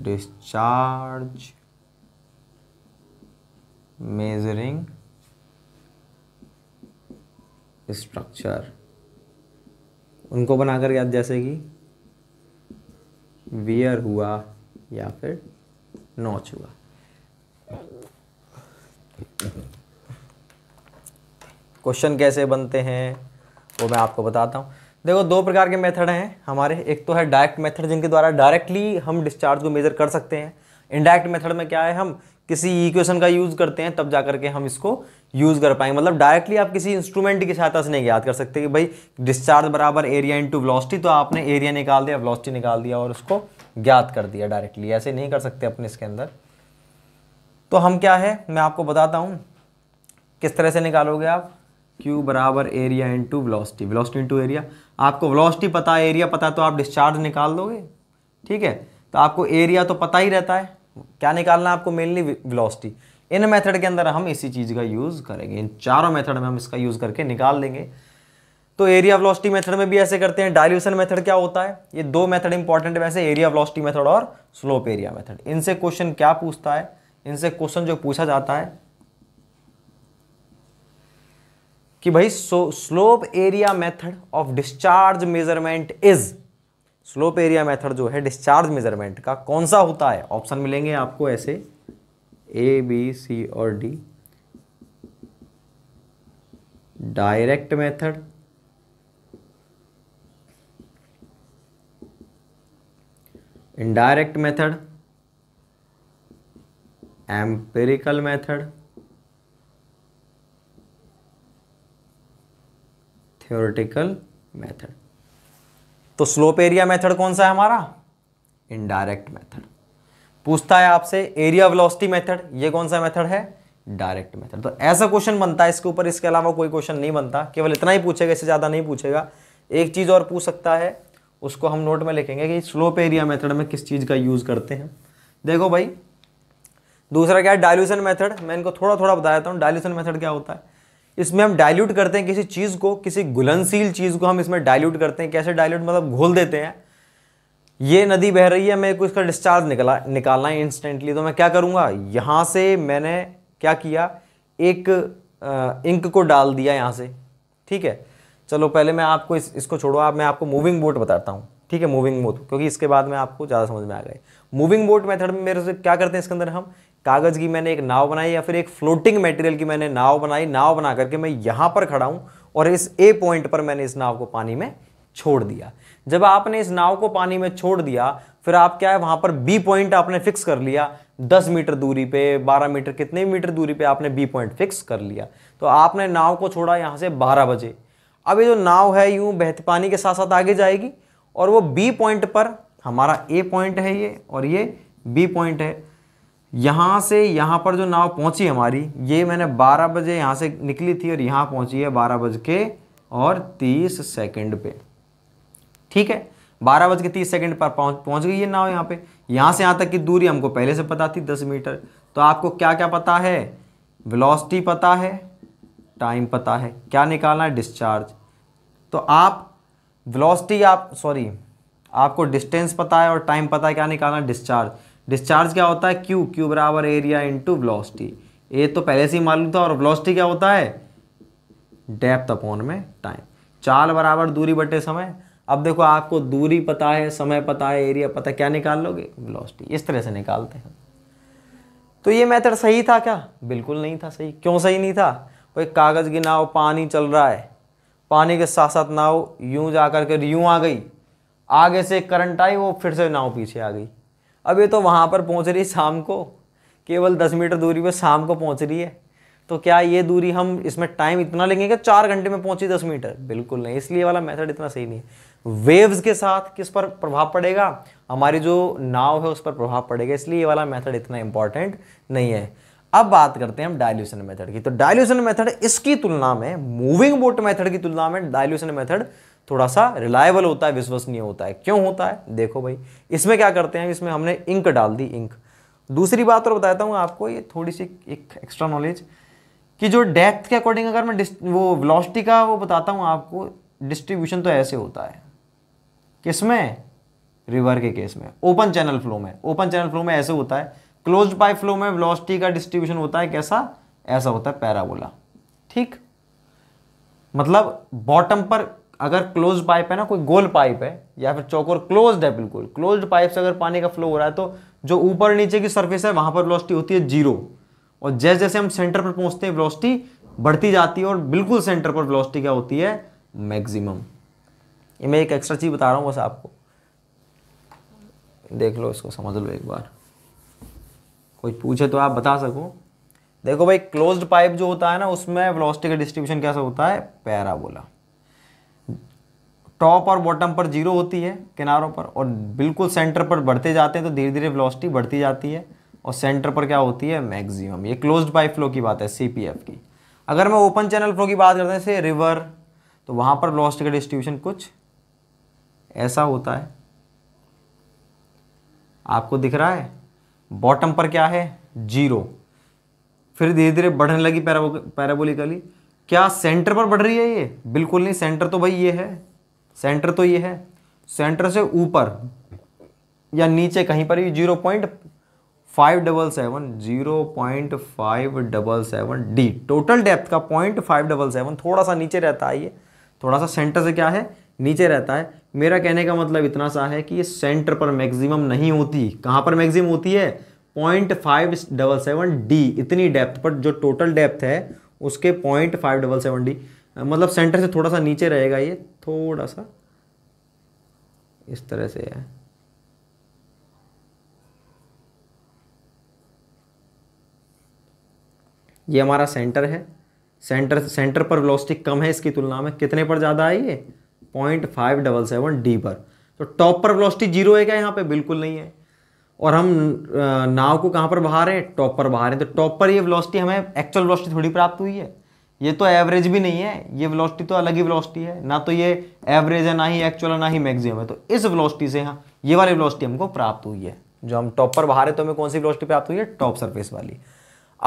discharge measuring स्ट्रक्चर उनको बनाकर याद जैसे कि वियर हुआ या फिर नॉच हुआ क्वेश्चन कैसे बनते हैं वो मैं आपको बताता हूँ देखो दो प्रकार के मेथड हैं हमारे एक तो है डायरेक्ट मेथड जिनके द्वारा डायरेक्टली हम डिस्चार्ज को मेज़र कर सकते हैं इनडायरेक्ट मेथड में क्या है हम किसी इक्वेशन का यूज़ करते हैं तब जा करके हम इसको यूज़ कर पाएंगे मतलब डायरेक्टली आप किसी इंस्ट्रूमेंट की सहायता से नहीं याद कर सकते कि भाई डिस्चार्ज बराबर एरिया इंटू वेलोसिटी तो आपने एरिया निकाल दिया वेलोसिटी निकाल दिया और उसको ज्ञात कर दिया डायरेक्टली ऐसे नहीं कर सकते अपने इसके अंदर तो हम क्या है मैं आपको बताता हूँ किस तरह से निकालोगे आप क्यू बराबर area into velocity velocity into area आपको वेलोसिटी पता है एरिया पता है तो आप डिस्चार्ज निकाल दोगे ठीक है तो आपको एरिया तो पता ही रहता है क्या निकालना है आपको मेनली वेलोसिटी इन मेथड के अंदर हम इसी चीज़ का यूज़ करेंगे इन चारों मेथड में हम इसका यूज़ करके निकाल देंगे तो एरिया वेलोसिटी मेथड में भी ऐसे करते हैं डायल्यूशन मेथड क्या होता है ये दो मेथड इंपॉर्टेंट वैसे एरिया वेलोसिटी मेथड और स्लोप एरिया मेथड इनसे क्वेश्चन क्या पूछता है इनसे क्वेश्चन जो पूछा जाता है कि भाई slope area method of discharge measurement is slope area method जो है डिस्चार्ज मेजरमेंट का कौन सा होता है ऑप्शन मिलेंगे आपको ऐसे ए बी सी और D direct method indirect method empirical method theoretical method तो स्लोप एरिया मेथड कौन सा है हमारा इनडायरेक्ट मेथड पूछता है आपसे एरिया वेलोसिटी मेथड ये कौन सा मेथड है डायरेक्ट मेथड तो ऐसा क्वेश्चन बनता है इसके ऊपर इसके अलावा कोई क्वेश्चन नहीं बनता केवल इतना ही पूछेगा इससे ज़्यादा नहीं पूछेगा एक चीज़ और पूछ सकता है उसको हम नोट में लिखेंगे कि स्लोप एरिया मेथड में किस चीज़ का यूज़ करते हैं देखो भाई दूसरा क्या है डायल्यूशन मेथड मैं इनको थोड़ा थोड़ा बता देता हूँ डायल्यूशन मेथड क्या होता है इसमें हम डाइल्यूट करते हैं किसी चीज़ को किसी घुलनशील चीज़ को हम इसमें डाइल्यूट करते हैं कैसे डाइल्यूट मतलब घोल देते हैं ये नदी बह रही है मेरे को इसका डिस्चार्ज निकला निकालना है इंस्टेंटली तो मैं क्या करूंगा यहां से मैंने क्या किया एक आ, इंक को डाल दिया यहां से ठीक है चलो पहले मैं आपको इस, इसको छोड़ो आप मैं आपको मूविंग बोट बताता हूँ ठीक है मूविंग बोट क्योंकि इसके बाद में आपको ज़्यादा समझ में आ गए मूविंग बोट मेथड में मेरे से क्या करते हैं इसके अंदर हम कागज़ की मैंने एक नाव बनाई या फिर एक फ्लोटिंग मटेरियल की मैंने नाव बनाई नाव बना करके मैं यहाँ पर खड़ा हूँ और इस ए पॉइंट पर मैंने इस नाव को पानी में छोड़ दिया जब आपने इस नाव को पानी में छोड़ दिया फिर आप क्या है वहाँ पर बी पॉइंट आपने फिक्स कर लिया दस मीटर दूरी पे बारह मीटर कितने मीटर दूरी पे आपने बी पॉइंट फिक्स कर लिया तो आपने नाव को छोड़ा यहाँ से बारह बजे अब ये जो नाव है यूँ बेहत पानी के साथ साथ आगे जाएगी और वो बी पॉइंट पर हमारा ए पॉइंट है ये और ये बी पॉइंट है यहाँ से यहाँ पर जो नाव पहुँची हमारी ये मैंने 12 बजे यहाँ से निकली थी और यहाँ पहुँची है बारह बज के और तीस सेकेंड पे ठीक है बारह बज के तीस सेकेंड पर पहुँच पहुँच गई ये नाव यहाँ पे यहाँ से यहाँ तक की दूरी हमको पहले से पता थी दस मीटर तो आपको क्या क्या पता है वेलोसिटी पता है टाइम पता है क्या निकालना है डिस्चार्ज तो आप वेलोसिटी आप सॉरी आपको डिस्टेंस पता है और टाइम पता है क्या निकालना है डिस्चार्ज डिस्चार्ज क्या होता है क्यू क्यू बराबर एरिया इंटू ब्लॉस्टी ए तो पहले से ही मालूम था और ब्लॉस्टी क्या होता है डेप्थ अपॉन में टाइम चाल बराबर दूरी बटे समय अब देखो आपको दूरी पता है समय पता है एरिया पता है क्या निकाल लोगे ब्लॉस्टी इस तरह से निकालते हैं तो ये मैथड सही था क्या बिल्कुल नहीं था सही क्यों सही नहीं था कोई कागज़ की नाव पानी चल रहा है पानी के साथ साथ नाव यूं जा कर के यूँ आ गई आगे से करंट आई वो फिर से नाव पीछे आ गई अब ये तो वहाँ पर पहुँच रही है शाम को केवल दस मीटर दूरी पर शाम को पहुँच रही है तो क्या ये दूरी हम इसमें टाइम इतना लेंगे कि चार घंटे में पहुंची दस मीटर बिल्कुल नहीं इसलिए वाला मेथड इतना सही नहीं है वेव्स के साथ किस पर प्रभाव पड़ेगा हमारी जो नाव है उस पर प्रभाव पड़ेगा इसलिए ये वाला मेथड इतना इंपॉर्टेंट नहीं है अब बात करते हैं हम डायल्यूशन मेथड की तो डायल्यूशन मेथड इसकी तुलना में मूविंग बोट मेथड की तुलना में डायल्यूशन मेथड थोड़ा सा रिलायबल होता है विश्वसनीय होता है क्यों होता है देखो भाई इसमें क्या करते हैं इसमें हमने इंक डाल दी इंक दूसरी बात और बताता हूँ आपको ये थोड़ी सी एक एक्स्ट्रा नॉलेज कि जो डेप्थ के अकॉर्डिंग अगर मैं वो वेलोसिटी का वो बताता हूँ आपको डिस्ट्रीब्यूशन तो ऐसे होता है किसमें रिवर के केस में ओपन चैनल फ्लो में ओपन चैनल फ्लो में ऐसे होता है क्लोज पाइप फ्लो में वेलोसिटी का डिस्ट्रीब्यूशन होता है कैसा ऐसा होता है पैराबोला ठीक मतलब बॉटम पर अगर क्लोज पाइप है ना कोई गोल पाइप है या फिर चौकोर क्लोज है बिल्कुल क्लोज पाइप से अगर पानी का फ्लो हो रहा है तो जो ऊपर नीचे की सर्फेस है वहां पर वेलोसिटी होती है जीरो और जैसे जैसे हम सेंटर पर पहुँचते हैं वेलोसिटी बढ़ती जाती है और बिल्कुल सेंटर पर वेलोसिटी क्या होती है मैक्सिमम ये मैं एक एक्स्ट्रा चीज़ बता रहा हूँ बस आपको देख लो इसको समझ लो एक बार कोई पूछे तो आप बता सको देखो भाई क्लोज्ड पाइप जो होता है ना उसमें वेलोसिटी का डिस्ट्रीब्यूशन कैसा होता है पैराबोला टॉप और बॉटम पर जीरो होती है किनारों पर और बिल्कुल सेंटर पर बढ़ते जाते हैं तो धीरे धीरे वेलोसिटी बढ़ती जाती है और सेंटर पर क्या होती है मैक्सिमम ये क्लोज्ड पाइप फ्लो की बात है सीपीएफ की अगर मैं ओपन चैनल फ्लो की बात करते हैं जैसे रिवर तो वहाँ पर वेलोसिटी का डिस्ट्रीब्यूशन कुछ ऐसा होता है आपको दिख रहा है बॉटम पर क्या है जीरो फिर धीरे धीरे बढ़ने लगी पैराबोलिकली क्या सेंटर पर बढ़ रही है ये बिल्कुल नहीं सेंटर तो भाई ये है सेंटर तो ये है सेंटर से ऊपर या नीचे कहीं पर भी zero point five double seven zero point five double seven D total depth का पॉइंट फाइव डबल सेवन थोड़ा सा नीचे रहता है ये थोड़ा सा सेंटर से क्या है नीचे रहता है मेरा कहने का मतलब इतना सा है कि ये सेंटर पर मैक्सिमम नहीं होती कहाँ पर मैक्सिमम होती है point five double seven D इतनी डेप्थ पर जो टोटल डेप्थ है उसके point five double seven D हाँ, मतलब सेंटर से थोड़ा सा नीचे रहेगा ये थोड़ा सा इस तरह से है ये हमारा सेंटर है सेंटर सेंटर पर वेलोसिटी कम है इसकी तुलना में कितने पर ज़्यादा है ये point five double seven D पर तो टॉप पर वेलोसिटी जीरो है क्या यहाँ पे बिल्कुल नहीं है और हम नाव को कहाँ पर बहा रहे हैं टॉप पर बहा रहे हैं तो टॉप पर ये वेलोसिटी हमें एक्चुअल वेलोसिटी थोड़ी प्राप्त हुई है ये तो एवरेज भी नहीं है ये वेलोसिटी तो अलग ही वेलोसिटी है ना तो ये एवरेज है ना ही एक्चुअल ना ही मैक्सिमम है तो इस वेलोसिटी से हाँ ये वाली वेलोसिटी हमको प्राप्त हुई है जो हम टॉप पर बाहर है तो हमें कौन सी वेलोसिटी प्राप्त हुई है टॉप सरफेस वाली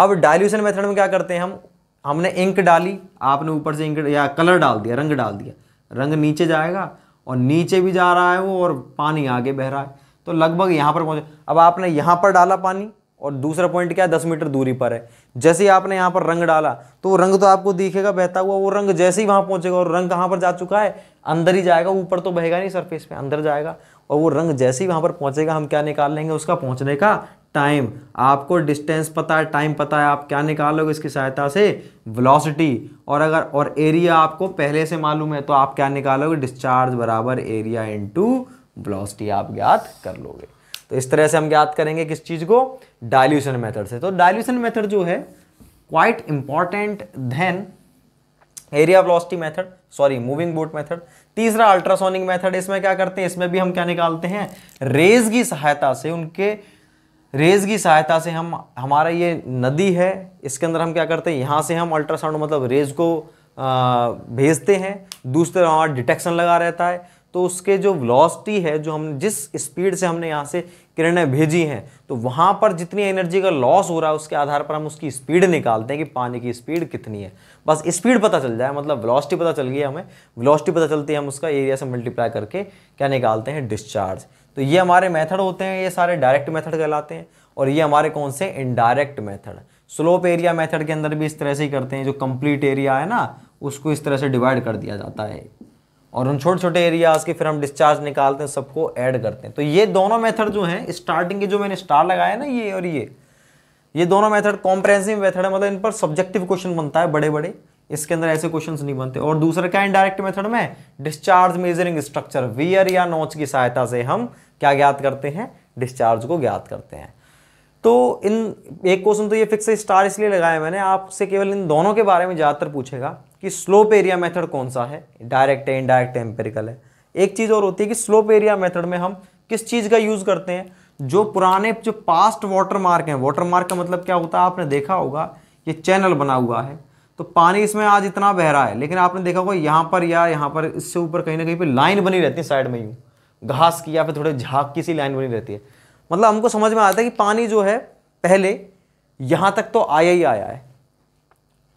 अब डायल्यूशन मेथड में क्या करते हैं हम हमने इंक डाली आपने ऊपर से इंक या कलर डाल दिया रंग डाल दिया रंग नीचे जाएगा और नीचे भी जा रहा है वो और पानी आगे बह रहा है तो लगभग यहाँ पर पहुंचे अब आपने यहाँ पर डाला पानी और दूसरा पॉइंट क्या है दस मीटर दूरी पर है जैसे ही आपने यहाँ पर रंग डाला तो वो रंग तो आपको दिखेगा बहता हुआ वो रंग जैसे ही वहाँ पहुँचेगा और रंग कहाँ पर जा चुका है अंदर ही जाएगा ऊपर तो बहेगा नहीं सरफेस पे अंदर जाएगा और वो रंग जैसे ही वहाँ पर पहुँचेगा हम क्या निकाल लेंगे उसका पहुँचने का टाइम आपको डिस्टेंस पता है टाइम पता है आप क्या निकालोगे इसकी सहायता से वेलोसिटी और अगर और एरिया आपको पहले से मालूम है तो आप क्या निकालोगे डिस्चार्ज बराबर एरिया इनटू वेलोसिटी आप ज्ञात कर लोगे तो इस तरह से हम याद करेंगे किस चीज़ को डायल्यूशन मेथड से तो डायल्यूशन मेथड जो है quite important then area velocity method sorry moving boat method तीसरा अल्ट्रासोनिक मेथड इसमें क्या करते हैं इसमें भी हम क्या निकालते हैं रेज की सहायता से उनके रेज की सहायता से हम हमारा ये नदी है इसके अंदर हम क्या करते हैं यहाँ से हम अल्ट्रासाउंड मतलब रेज को भेजते हैं दूसरे हमारा डिटेक्शन लगा रहता है तो उसके जो वेलोसिटी है जो हम जिस स्पीड से हमने यहाँ से किरणें भेजी हैं तो वहाँ पर जितनी एनर्जी का लॉस हो रहा है उसके आधार पर हम उसकी स्पीड निकालते हैं कि पानी की स्पीड कितनी है बस स्पीड पता चल जाए मतलब वेलोसिटी पता चल गई हमें वेलोसिटी पता चलती है हम उसका एरिया से मल्टीप्लाई करके क्या निकालते हैं डिस्चार्ज तो ये हमारे मेथड होते हैं ये सारे डायरेक्ट मेथड कहलाते हैं और ये हमारे कौन से indirect method slope area method के अंदर भी इस तरह से ही करते हैं जो कंप्लीट एरिया है ना उसको इस तरह से डिवाइड कर दिया जाता है और उन छोटे छोटे एरियाज के फिर हम डिस्चार्ज निकालते हैं सबको ऐड करते हैं तो ये दोनों मेथड जो हैं स्टार्टिंग के जो मैंने स्टार लगाया ना ये और ये ये दोनों मेथड कॉम्प्रहेंसिव मेथड है मतलब इन पर सब्जेक्टिव क्वेश्चन बनता है बड़े बड़े इसके अंदर ऐसे क्वेश्चंस नहीं बनते और दूसरा क्या इनडायरेक्ट मेथड में डिस्चार्ज मेजरिंग स्ट्रक्चर वियर या नोच की सहायता से हम क्या ज्ञात करते हैं डिस्चार्ज को ज्ञात करते हैं तो इन एक क्वेश्चन तो ये फिक्स स्टार इसलिए लगाया मैंने आपसे केवल इन दोनों के बारे में ज़्यादातर पूछेगा कि स्लोप एरिया मेथड कौन सा है डायरेक्ट है इनडायरेक्ट है एम्पेरिकल है एक चीज़ और होती है कि स्लोप एरिया मेथड में हम किस चीज़ का यूज़ करते हैं जो पुराने जो पास्ट वाटर मार्क हैं वाटर मार्क का मतलब क्या होता है आपने देखा होगा ये चैनल बना हुआ है तो पानी इसमें आज इतना बह रहा है लेकिन आपने देखा होगा यहाँ पर या यहाँ पर इससे ऊपर कहीं ना कहीं पर लाइन बनी रहती है साइड में यूँ घास की या फिर थोड़े झाक की सी लाइन बनी रहती है मतलब हमको समझ में आता है कि पानी जो है पहले यहाँ तक तो आया ही आया है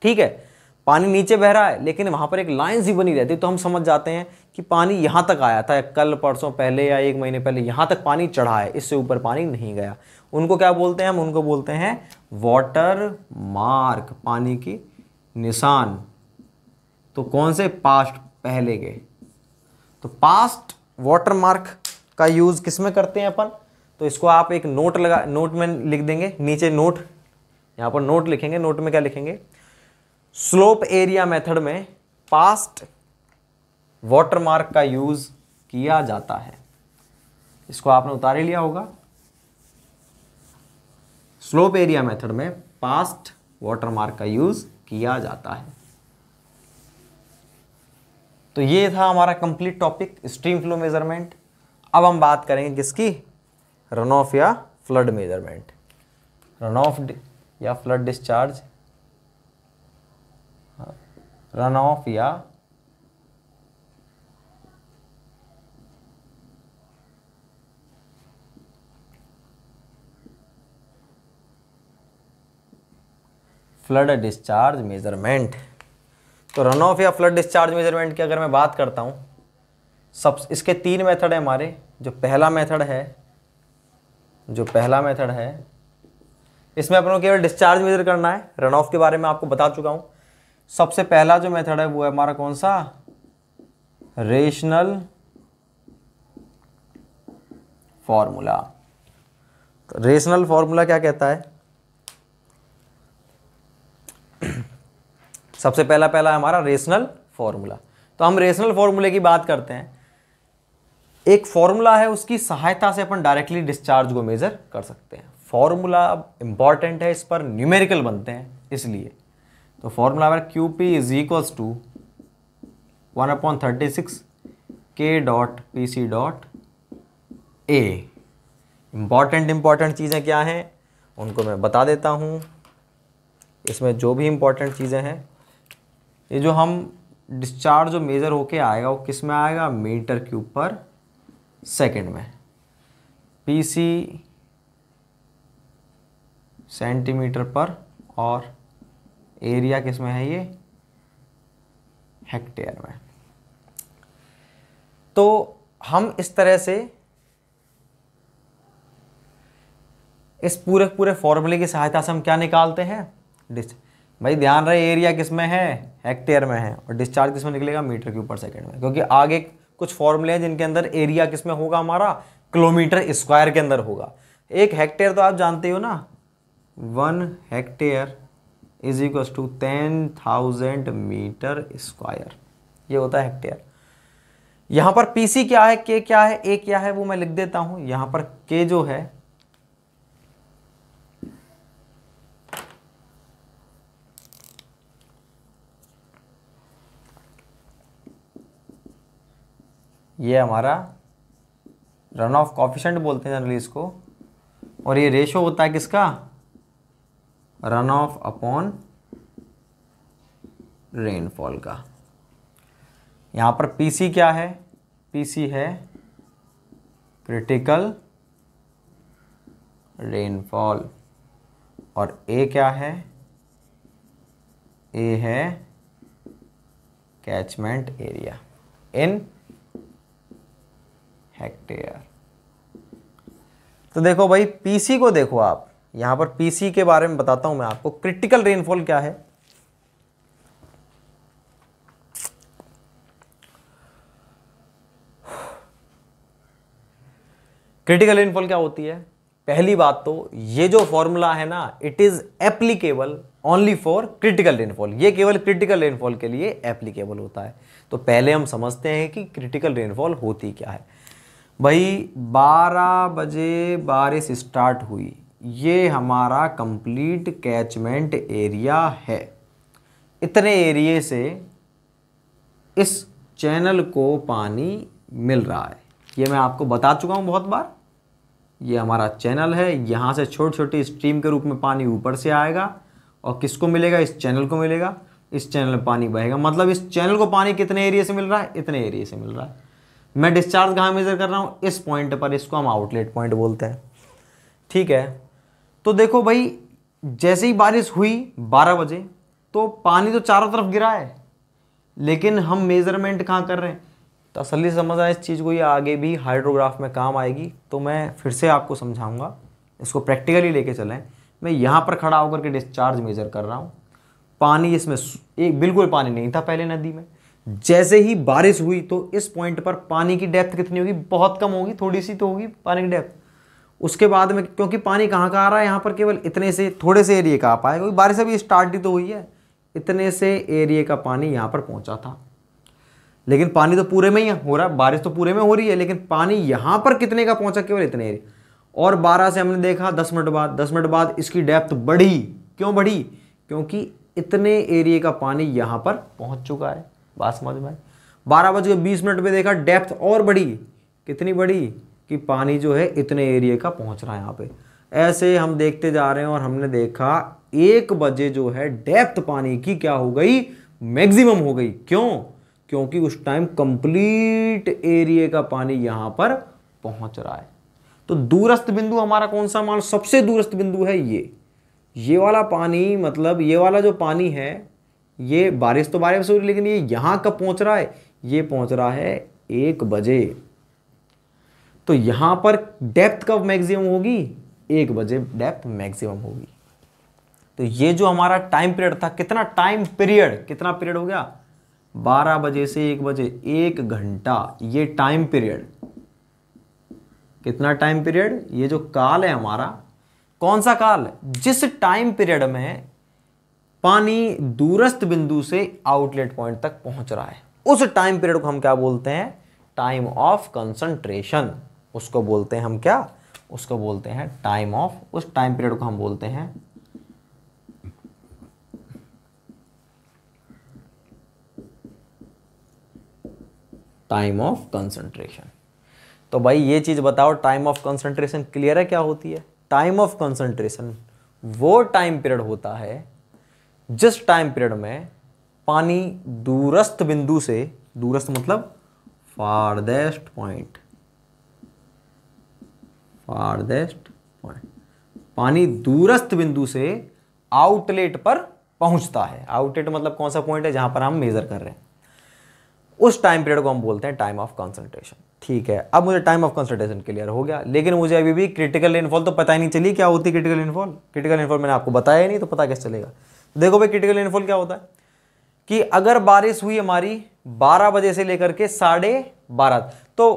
ठीक है पानी नीचे बह रहा है लेकिन वहाँ पर एक लाइन सी बनी रहती है तो हम समझ जाते हैं कि पानी यहाँ तक आया था कल परसों पहले या एक महीने पहले यहाँ तक पानी चढ़ा है इससे ऊपर पानी नहीं गया उनको क्या बोलते हैं हम उनको बोलते हैं वाटर मार्क पानी की निशान तो कौन से पास्ट पहले के तो पास्ट वाटर मार्क का यूज़ किस में करते हैं अपन तो इसको आप एक नोट लगा नोट में लिख देंगे नीचे नोट यहाँ पर नोट लिखेंगे नोट में क्या लिखेंगे स्लोप एरिया मेथड में पास्ट वाटरमार्क का यूज किया जाता है इसको आपने उतारे लिया होगा स्लोप एरिया मेथड में पास्ट वाटरमार्क का यूज किया जाता है तो ये था हमारा complete topic stream flow measurement अब हम बात करेंगे किसकी रन ऑफ या फ्लड मेजरमेंट रन ऑफ या फ्लड डिस्चार्ज रन ऑफ या फ्लड डिस्चार्ज मेजरमेंट तो रन ऑफ या फ्लड डिस्चार्ज मेजरमेंट की अगर मैं बात करता हूँ सब इसके तीन मेथड है हमारे जो पहला मेथड है जो पहला मेथड है इसमें अपनों को केवल डिस्चार्ज मेजर करना है रन ऑफ के बारे में आपको बता चुका हूँ सबसे पहला जो मेथड है वो है हमारा कौन सा रेशनल फॉर्मूला तो रेशनल फॉर्मूला क्या कहता है <clears throat> सबसे पहला पहला हमारा रेशनल फॉर्मूला तो हम रेशनल फॉर्मूले की बात करते हैं एक फॉर्मूला है उसकी सहायता से अपन डायरेक्टली डिस्चार्ज को मेजर कर सकते हैं फॉर्मूला इंपॉर्टेंट है इस पर न्यूमेरिकल बनते हैं इसलिए तो फॉर्मूला हमारा Q P is equals to one upon thirty six K dot P C dot A important important चीज़ें क्या हैं उनको मैं बता देता हूँ इसमें जो भी इम्पॉर्टेंट चीज़ें हैं ये जो हम डिस्चार्ज जो मेज़र होके आएगा वो किस में आएगा मीटर क्यूब पर सेकंड में पीसी सेंटीमीटर पर और एरिया किस में है ये हेक्टेयर में तो हम इस तरह से इस पूरे पूरे फॉर्मूले की सहायता से हम क्या निकालते हैं डिस भाई ध्यान रहे एरिया किस में है हेक्टेयर में है और डिस्चार्ज किस में निकलेगा मीटर क्यूब पर सेकंड में क्योंकि आगे कुछ फॉर्मूले हैं जिनके अंदर एरिया किस में होगा हमारा किलोमीटर स्क्वायर के अंदर होगा एक हेक्टेयर तो आप जानते हो ना one hectare is equal to ten thousand metre square ये होता है हेक्टेयर यहां पर पीसी क्या है के क्या है ए क्या है वो मैं लिख देता हूं यहां पर के जो है ये हमारा रन ऑफ कॉफिशेंट बोलते हैं जनरली इसको और ये रेशो होता है किसका रन ऑफ अपॉन रेनफॉल का यहां पर पीसी क्या है पीसी है क्रिटिकल रेनफॉल और ए क्या है ए है कैचमेंट एरिया इन हेक्टेयर तो देखो भाई पीसी को देखो आप यहां पर पीसी के बारे में बताता हूं मैं आपको क्रिटिकल रेनफॉल क्या है क्रिटिकल रेनफॉल क्या होती है पहली बात तो ये जो फॉर्मूला है ना it is applicable only for critical rainfall ये केवल क्रिटिकल रेनफॉल के लिए एप्लीकेबल होता है तो पहले हम समझते हैं कि क्रिटिकल रेनफॉल होती क्या है भाई 12 बजे बारिश स्टार्ट हुई ये हमारा कंप्लीट कैचमेंट एरिया है इतने एरिए से इस चैनल को पानी मिल रहा है ये मैं आपको बता चुका हूँ बहुत बार ये हमारा चैनल है यहाँ से छोटी छोटी स्ट्रीम के रूप में पानी ऊपर से आएगा और किसको मिलेगा इस चैनल को मिलेगा इस चैनल में पानी बहेगा मतलब इस चैनल को पानी कितने एरिए से मिल रहा है इतने एरिए से मिल रहा है मैं डिस्चार्ज कहाँ मेज़र कर रहा हूँ इस पॉइंट पर इसको हम आउटलेट पॉइंट बोलते हैं ठीक है तो देखो भाई जैसे ही बारिश हुई 12 बजे तो पानी तो चारों तरफ गिरा है लेकिन हम मेज़रमेंट कहाँ कर रहे हैं तसली आए इस चीज़ को ये आगे भी हाइड्रोग्राफ में काम आएगी तो मैं फिर से आपको समझाऊंगा इसको प्रैक्टिकली लेके चलें मैं यहाँ पर खड़ा होकर के डिस्चार्ज मेज़र कर रहा हूँ पानी इसमें एक बिल्कुल पानी नहीं था पहले नदी में जैसे ही बारिश हुई तो इस पॉइंट पर पानी की डेप्थ कितनी होगी बहुत कम होगी थोड़ी सी तो होगी पानी की डेप्थ उसके बाद में क्योंकि पानी कहाँ का आ रहा है यहाँ पर केवल इतने से थोड़े से एरिए का आ पाया क्योंकि बारिश अभी स्टार्ट ही तो हुई है इतने से एरिए का पानी यहाँ पर पहुँचा था लेकिन पानी तो पूरे में ही हो रहा है बारिश तो पूरे में हो रही है लेकिन पानी यहाँ पर कितने का पहुँचा केवल इतने एरिए और बारह से हमने देखा दस मिनट बाद दस मिनट बाद इसकी डेप्थ बढ़ी क्यों बढ़ी क्योंकि इतने एरिए का पानी यहाँ पर पहुँच चुका है बात समझ में बारह बज के बीस मिनट में देखा डेप्थ और बढ़ी कितनी बढ़ी कि पानी जो है इतने एरिए का पहुंच रहा है यहाँ पे ऐसे हम देखते जा रहे हैं और हमने देखा एक बजे जो है डेप्थ पानी की क्या हो गई मैक्सिमम हो गई क्यों क्योंकि उस टाइम कंप्लीट एरिए का पानी यहाँ पर पहुँच रहा है तो दूरस्थ बिंदु हमारा कौन सा मान सबसे दूरस्थ बिंदु है ये ये वाला पानी मतलब ये वाला जो पानी है ये बारिश तो बारिश हो रही लेकिन ये यहाँ कब पहुँच रहा है ये पहुँच रहा है एक बजे तो यहां पर डेप्थ कब मैक्सिमम होगी एक बजे डेप्थ मैक्सिमम होगी तो ये जो हमारा टाइम पीरियड था कितना टाइम पीरियड कितना पीरियड हो गया बारह बजे से एक बजे एक घंटा ये टाइम पीरियड कितना टाइम पीरियड ये जो काल है हमारा कौन सा काल जिस टाइम पीरियड में पानी दूरस्थ बिंदु से आउटलेट पॉइंट तक पहुंच रहा है उस टाइम पीरियड को हम क्या बोलते हैं टाइम ऑफ कंसंट्रेशन उसको बोलते हैं हम क्या उसको बोलते हैं टाइम ऑफ उस टाइम पीरियड को हम बोलते हैं टाइम ऑफ कंसंट्रेशन तो भाई ये चीज़ बताओ टाइम ऑफ कंसंट्रेशन क्लियर है क्या होती है टाइम ऑफ कंसंट्रेशन वो टाइम पीरियड होता है जिस टाइम पीरियड में पानी दूरस्थ बिंदु से दूरस्थ मतलब फारदेस्ट पॉइंट फारदेस्ट पॉइंट पानी दूरस्थ बिंदु से आउटलेट पर पहुंचता है आउटलेट मतलब कौन सा पॉइंट है जहां पर हम मेजर कर रहे हैं उस टाइम पीरियड को हम बोलते हैं टाइम ऑफ कंसंट्रेशन ठीक है अब मुझे टाइम ऑफ कंसंट्रेशन क्लियर हो गया लेकिन मुझे अभी भी क्रिटिकल रेनफॉल तो पता ही नहीं चली क्या होती क्रिटिकल रेनफॉल क्रिटिकल रेनफॉल मैंने आपको बताया ही नहीं तो पता कैसे चलेगा देखो भाई क्रिटिकल रेनफॉल क्या होता है कि अगर बारिश हुई हमारी 12 बजे से लेकर के साढ़े बारह तो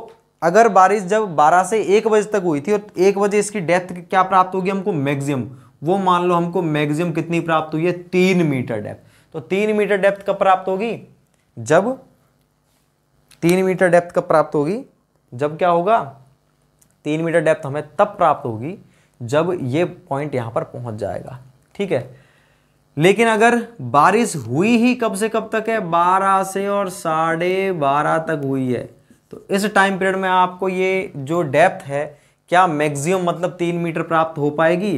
अगर बारिश जब 12 से एक बजे तक हुई थी और एक बजे इसकी डेप्थ क्या प्राप्त होगी हमको मैक्सिमम वो मान लो हमको मैक्सिमम कितनी प्राप्त हुई है तीन मीटर डेप्थ तो तीन मीटर डेप्थ कब प्राप्त होगी जब तीन मीटर डेप्थ कब प्राप्त होगी जब क्या होगा तीन मीटर डेप्थ हमें तब प्राप्त होगी जब ये पॉइंट यहां पर पहुंच जाएगा ठीक है लेकिन अगर बारिश हुई ही कब से कब तक है बारह से और साढ़े बारह तक हुई है तो इस टाइम पीरियड में आपको ये जो डेप्थ है क्या मैक्सिमम मतलब तीन मीटर प्राप्त हो पाएगी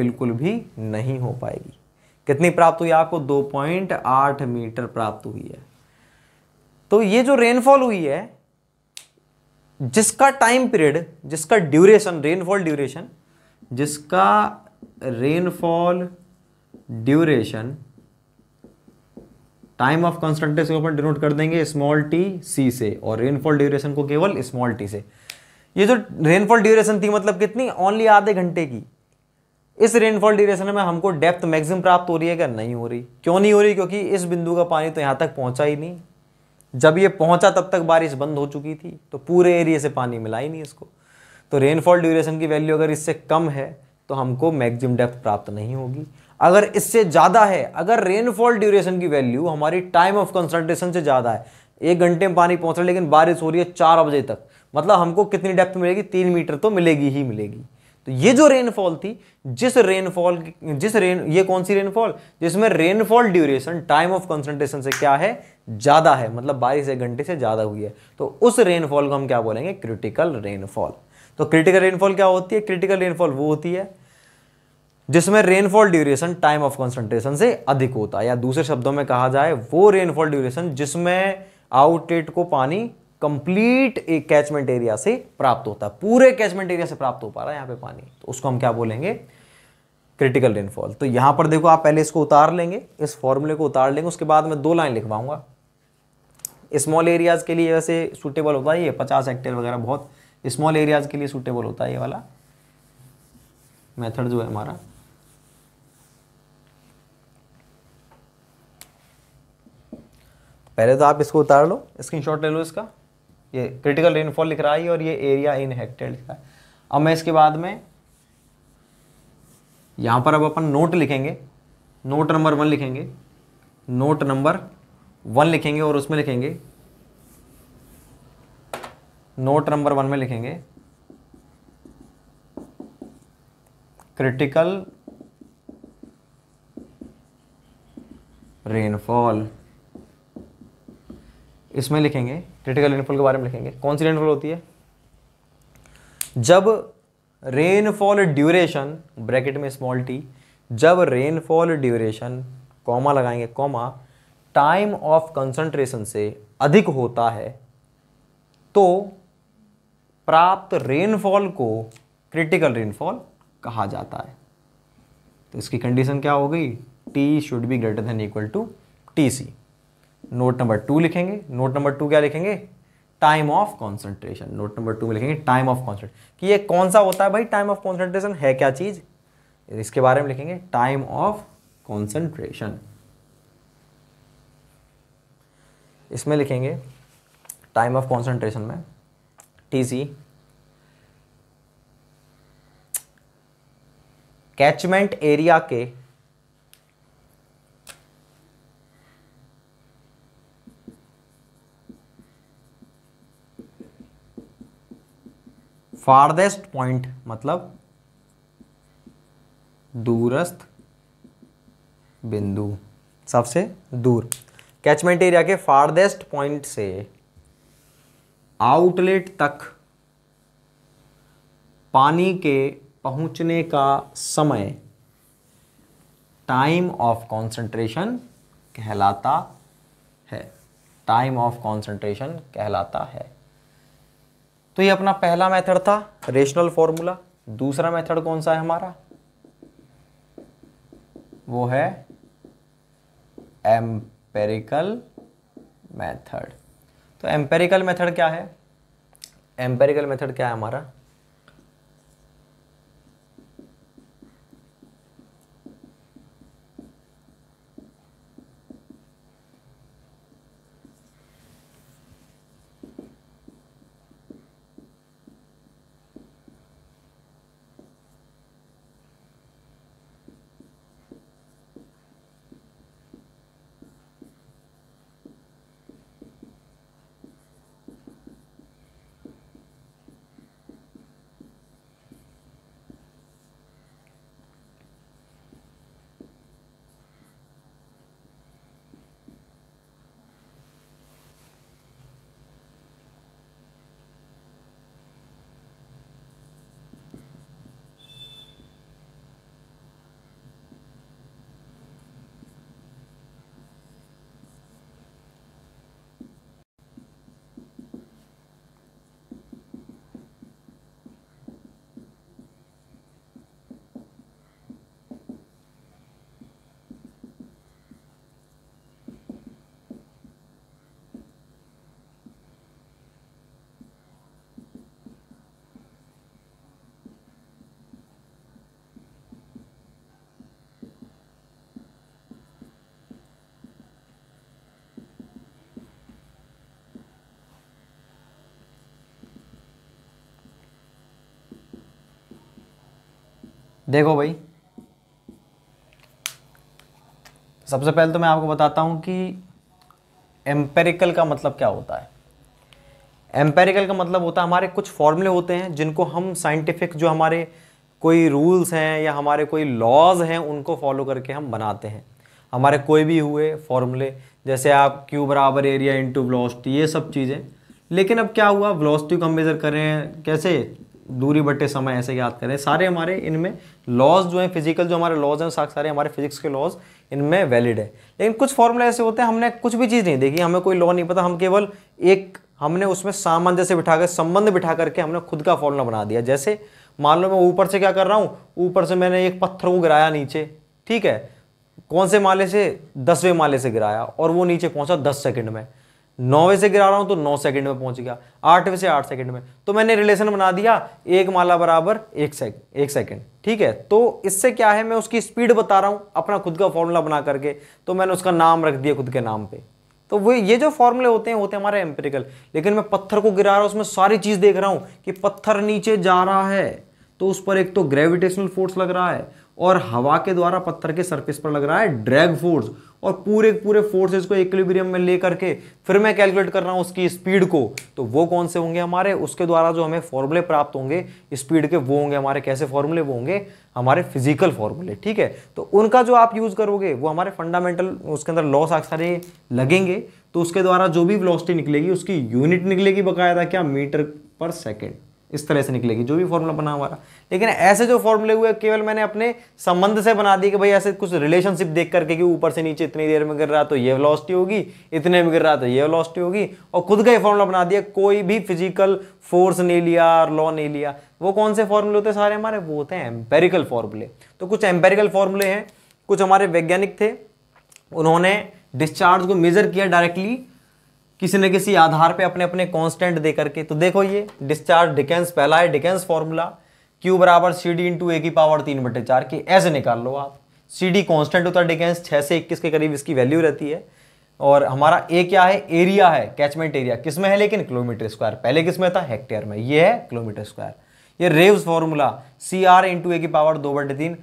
बिल्कुल भी नहीं हो पाएगी कितनी प्राप्त हुई आपको दो पॉइंट आठ मीटर प्राप्त हुई है तो ये जो रेनफॉल हुई है जिसका टाइम पीरियड जिसका ड्यूरेशन रेनफॉल ड्यूरेशन जिसका rainfall duration time of constant को अपन डिनोट कर देंगे स्मॉल टी सी से और रेनफॉल ड्यूरेशन को केवल स्मॉल टी से ये जो रेनफॉल ड्यूरेशन थी मतलब कितनी ओनली आधे घंटे की इस रेनफॉल ड्यूरेशन में हमको डेप्थ मैक्सिमम प्राप्त हो रही है क्या नहीं हो रही क्यों नहीं हो रही क्योंकि इस बिंदु का पानी तो यहाँ तक पहुँचा ही नहीं जब ये पहुँचा तब तक बारिश बंद हो चुकी थी तो पूरे एरिए से पानी मिला ही नहीं इसको तो रेनफॉल ड्यूरेशन की वैल्यू अगर इससे कम है तो हमको मैक्सिमम डेप्थ प्राप्त नहीं होगी अगर इससे ज़्यादा है अगर रेनफॉल ड्यूरेशन की वैल्यू हमारी टाइम ऑफ कंसल्टेशन से ज़्यादा है एक घंटे में पानी पहुंच रहा है लेकिन बारिश हो रही है चार बजे तक मतलब हमको कितनी डेप्थ मिलेगी तीन मीटर तो मिलेगी ही मिलेगी तो ये जो रेनफॉल थी जिस रेनफॉल जिस रेन ये कौन सी रेनफॉल जिसमें rainfall duration time of concentration से क्या है ज़्यादा है मतलब बारिश एक घंटे से ज़्यादा हुई है तो उस रेनफॉल को हम क्या बोलेंगे क्रिटिकल रेनफॉल तो क्रिटिकल रेनफॉल क्या होती है क्रिटिकल रेनफॉल वो होती है जिसमें rainfall duration time of concentration से अधिक होता है या दूसरे शब्दों में कहा जाए वो रेनफॉल ड्यूरेशन जिसमें आउटलेट को पानी कंप्लीट एक कैचमेंट एरिया से प्राप्त होता है पूरे कैचमेंट एरिया से प्राप्त हो पा रहा है यहां पे पानी तो उसको हम क्या बोलेंगे क्रिटिकल रेनफॉल तो यहां पर देखो आप पहले इसको उतार लेंगे इस फॉर्मूले को उतार लेंगे उसके बाद में दो लाइन लिखवाऊंगा स्मॉल एरियाज के लिए वैसे सूटेबल होता है ये पचास हेक्टेयर वगैरह बहुत स्मॉल एरियाज के लिए सुटेबल होता है ये वाला मेथड जो है हमारा पहले तो आप इसको उतार लो स्क्रीनशॉट ले लो इसका ये क्रिटिकल रेनफॉल लिख रहा है और ये एरिया इन हेक्टेयर लिख रहा है अब मैं इसके बाद में यहाँ पर अब अपन नोट लिखेंगे नोट नंबर वन लिखेंगे नोट नंबर वन लिखेंगे और उसमें लिखेंगे नोट नंबर वन में लिखेंगे क्रिटिकल रेनफॉल इसमें लिखेंगे क्रिटिकल रेनफॉल के बारे में लिखेंगे कौन सी रेनफॉल होती है जब रेनफॉल ड्यूरेशन ब्रैकेट में स्मॉल टी जब रेनफॉल ड्यूरेशन कॉमा लगाएंगे कॉमा टाइम ऑफ कंसंट्रेशन से अधिक होता है तो प्राप्त रेनफॉल को क्रिटिकल रेनफॉल कहा जाता है तो इसकी कंडीशन क्या हो गई T should be greater than equal to T C note number two लिखेंगे नोट नंबर टू क्या लिखेंगे time of concentration note number two में लिखेंगे टाइम ऑफ कॉन्सेंट्रेशन कि ये कौन सा होता है भाई टाइम ऑफ कॉन्सेंट्रेशन है क्या चीज़ इसके बारे में लिखेंगे टाइम ऑफ कॉन्सेंट्रेशन इसमें लिखेंगे टाइम ऑफ कॉन्सेंट्रेशन में टी सी कैचमेंट एरिया के फारदेस्ट पॉइंट मतलब दूरस्थ बिंदु सबसे दूर कैचमेंट एरिया के फारदेस्ट पॉइंट से आउटलेट तक पानी के पहुंचने का समय टाइम ऑफ कॉन्सेंट्रेशन कहलाता है टाइम ऑफ कॉन्सेंट्रेशन कहलाता है तो ये अपना पहला मेथड था रेशनल फॉर्मूला दूसरा मेथड कौन सा है हमारा वो है एम्पेरिकल मेथड तो एम्पेरिकल मेथड क्या है एम्पेरिकल मेथड क्या है हमारा देखो भाई सबसे पहले तो मैं आपको बताता हूँ कि एम्पेरिकल का मतलब क्या होता है एम्पेरिकल का मतलब होता है हमारे कुछ फॉर्मूले होते हैं जिनको हम साइंटिफिक जो हमारे कोई रूल्स हैं या हमारे कोई लॉज हैं उनको फॉलो करके हम बनाते हैं हमारे कोई भी हुए फॉर्मूले जैसे आप क्यू बराबर एरिया इंटू वेलोसिटी ये सब चीज़ें लेकिन अब क्या हुआ वेलोसिटी को हम मेज़र करें कैसे दूरी बटे समय ऐसे याद करें सारे हमारे इनमें लॉज जो हैं फिजिकल जो हमारे लॉज हैं सारे हमारे फिजिक्स के लॉज इनमें वैलिड है लेकिन कुछ फॉर्मूला ऐसे होते हैं हमने कुछ भी चीज़ नहीं देखी हमें कोई लॉ नहीं पता हम केवल एक हमने उसमें सामान बिठा बिठाकर संबंध बिठा करके हमने खुद का फॉर्मूला बना दिया जैसे मान लो मैं ऊपर से क्या कर रहा हूँ ऊपर से मैंने एक पत्थर को गिराया नीचे ठीक है कौन से माले से दसवें माले से गिराया और वो नीचे पहुँचा दस सेकेंड में नौवे से गिरा रहा हूं तो नौ सेकंड में पहुंच गया आठवें से आठ सेकंड में तो मैंने रिलेशन बना दिया एक माला बराबर एक सेकंड एक सेकंड ठीक है तो इससे क्या है मैं उसकी स्पीड बता रहा हूं अपना खुद का फॉर्मूला बना करके तो मैंने उसका नाम रख दिया खुद के नाम पे तो वो ये जो फॉर्मूले होते हैं होते हैं हमारे एम्पेरिकल लेकिन मैं पत्थर को गिरा रहा हूं उसमें सारी चीज़ देख रहा हूं कि पत्थर नीचे जा रहा है तो उस पर एक तो ग्रेविटेशनल फोर्स लग रहा है और हवा के द्वारा पत्थर के सरफेस पर लग रहा है ड्रैग फोर्स और पूरे पूरे फोर्सेज को इक्विलिब्रियम में ले करके फिर मैं कैलकुलेट कर रहा हूँ उसकी स्पीड को तो वो कौन से होंगे हमारे उसके द्वारा जो हमें फॉर्मूले प्राप्त होंगे स्पीड के वो होंगे हमारे कैसे फॉर्मूले वो होंगे हमारे फिजिकल फॉर्मूले ठीक है तो उनका जो आप यूज़ करोगे वो हमारे फंडामेंटल उसके अंदर लॉस सारे लगेंगे तो उसके द्वारा जो भी वेलोसिटी निकलेगी उसकी यूनिट निकलेगी बकायदा क्या मीटर पर सेकेंड इस तरह से निकलेगी जो भी फॉर्मूला बना हमारा लेकिन ऐसे जो फॉर्मूले हुए केवल मैंने अपने संबंध से बना दिए कि भाई ऐसे कुछ रिलेशनशिप देख करके कि ऊपर से नीचे इतनी देर में गिर रहा तो ये वेलोसिटी होगी इतने में गिर रहा तो ये वेलोसिटी होगी और खुद का ही फॉर्मूला बना दिया कोई भी फिजिकल फोर्स नहीं लिया और लॉ नहीं लिया वो कौन से फॉर्मूले होते सारे हमारे वो होते हैं एम्पेरिकल फॉर्मूले तो कुछ एम्पेरिकल फॉर्मूले हैं कुछ हमारे वैज्ञानिक थे उन्होंने डिस्चार्ज को मेजर किया डायरेक्टली किसी न किसी आधार पे अपने अपने कांस्टेंट दे करके तो देखो ये डिस्चार्ज डिकेंस पहला है डिकेंस फॉर्मूला क्यू बराबर सी डी इंटू ए की पावर तीन बटे चार की ऐसे निकाल लो आप सी डी कॉन्स्टेंट होता है डिकेंस छः से इक्कीस के करीब इसकी वैल्यू रहती है और हमारा ए क्या है एरिया है कैचमेंट एरिया किस में है लेकिन किलोमीटर स्क्वायर पहले किस में था हेक्टेयर में ये है किलोमीटर स्क्वायर ये Ryves formula C R into A की पावर दो बटे तीन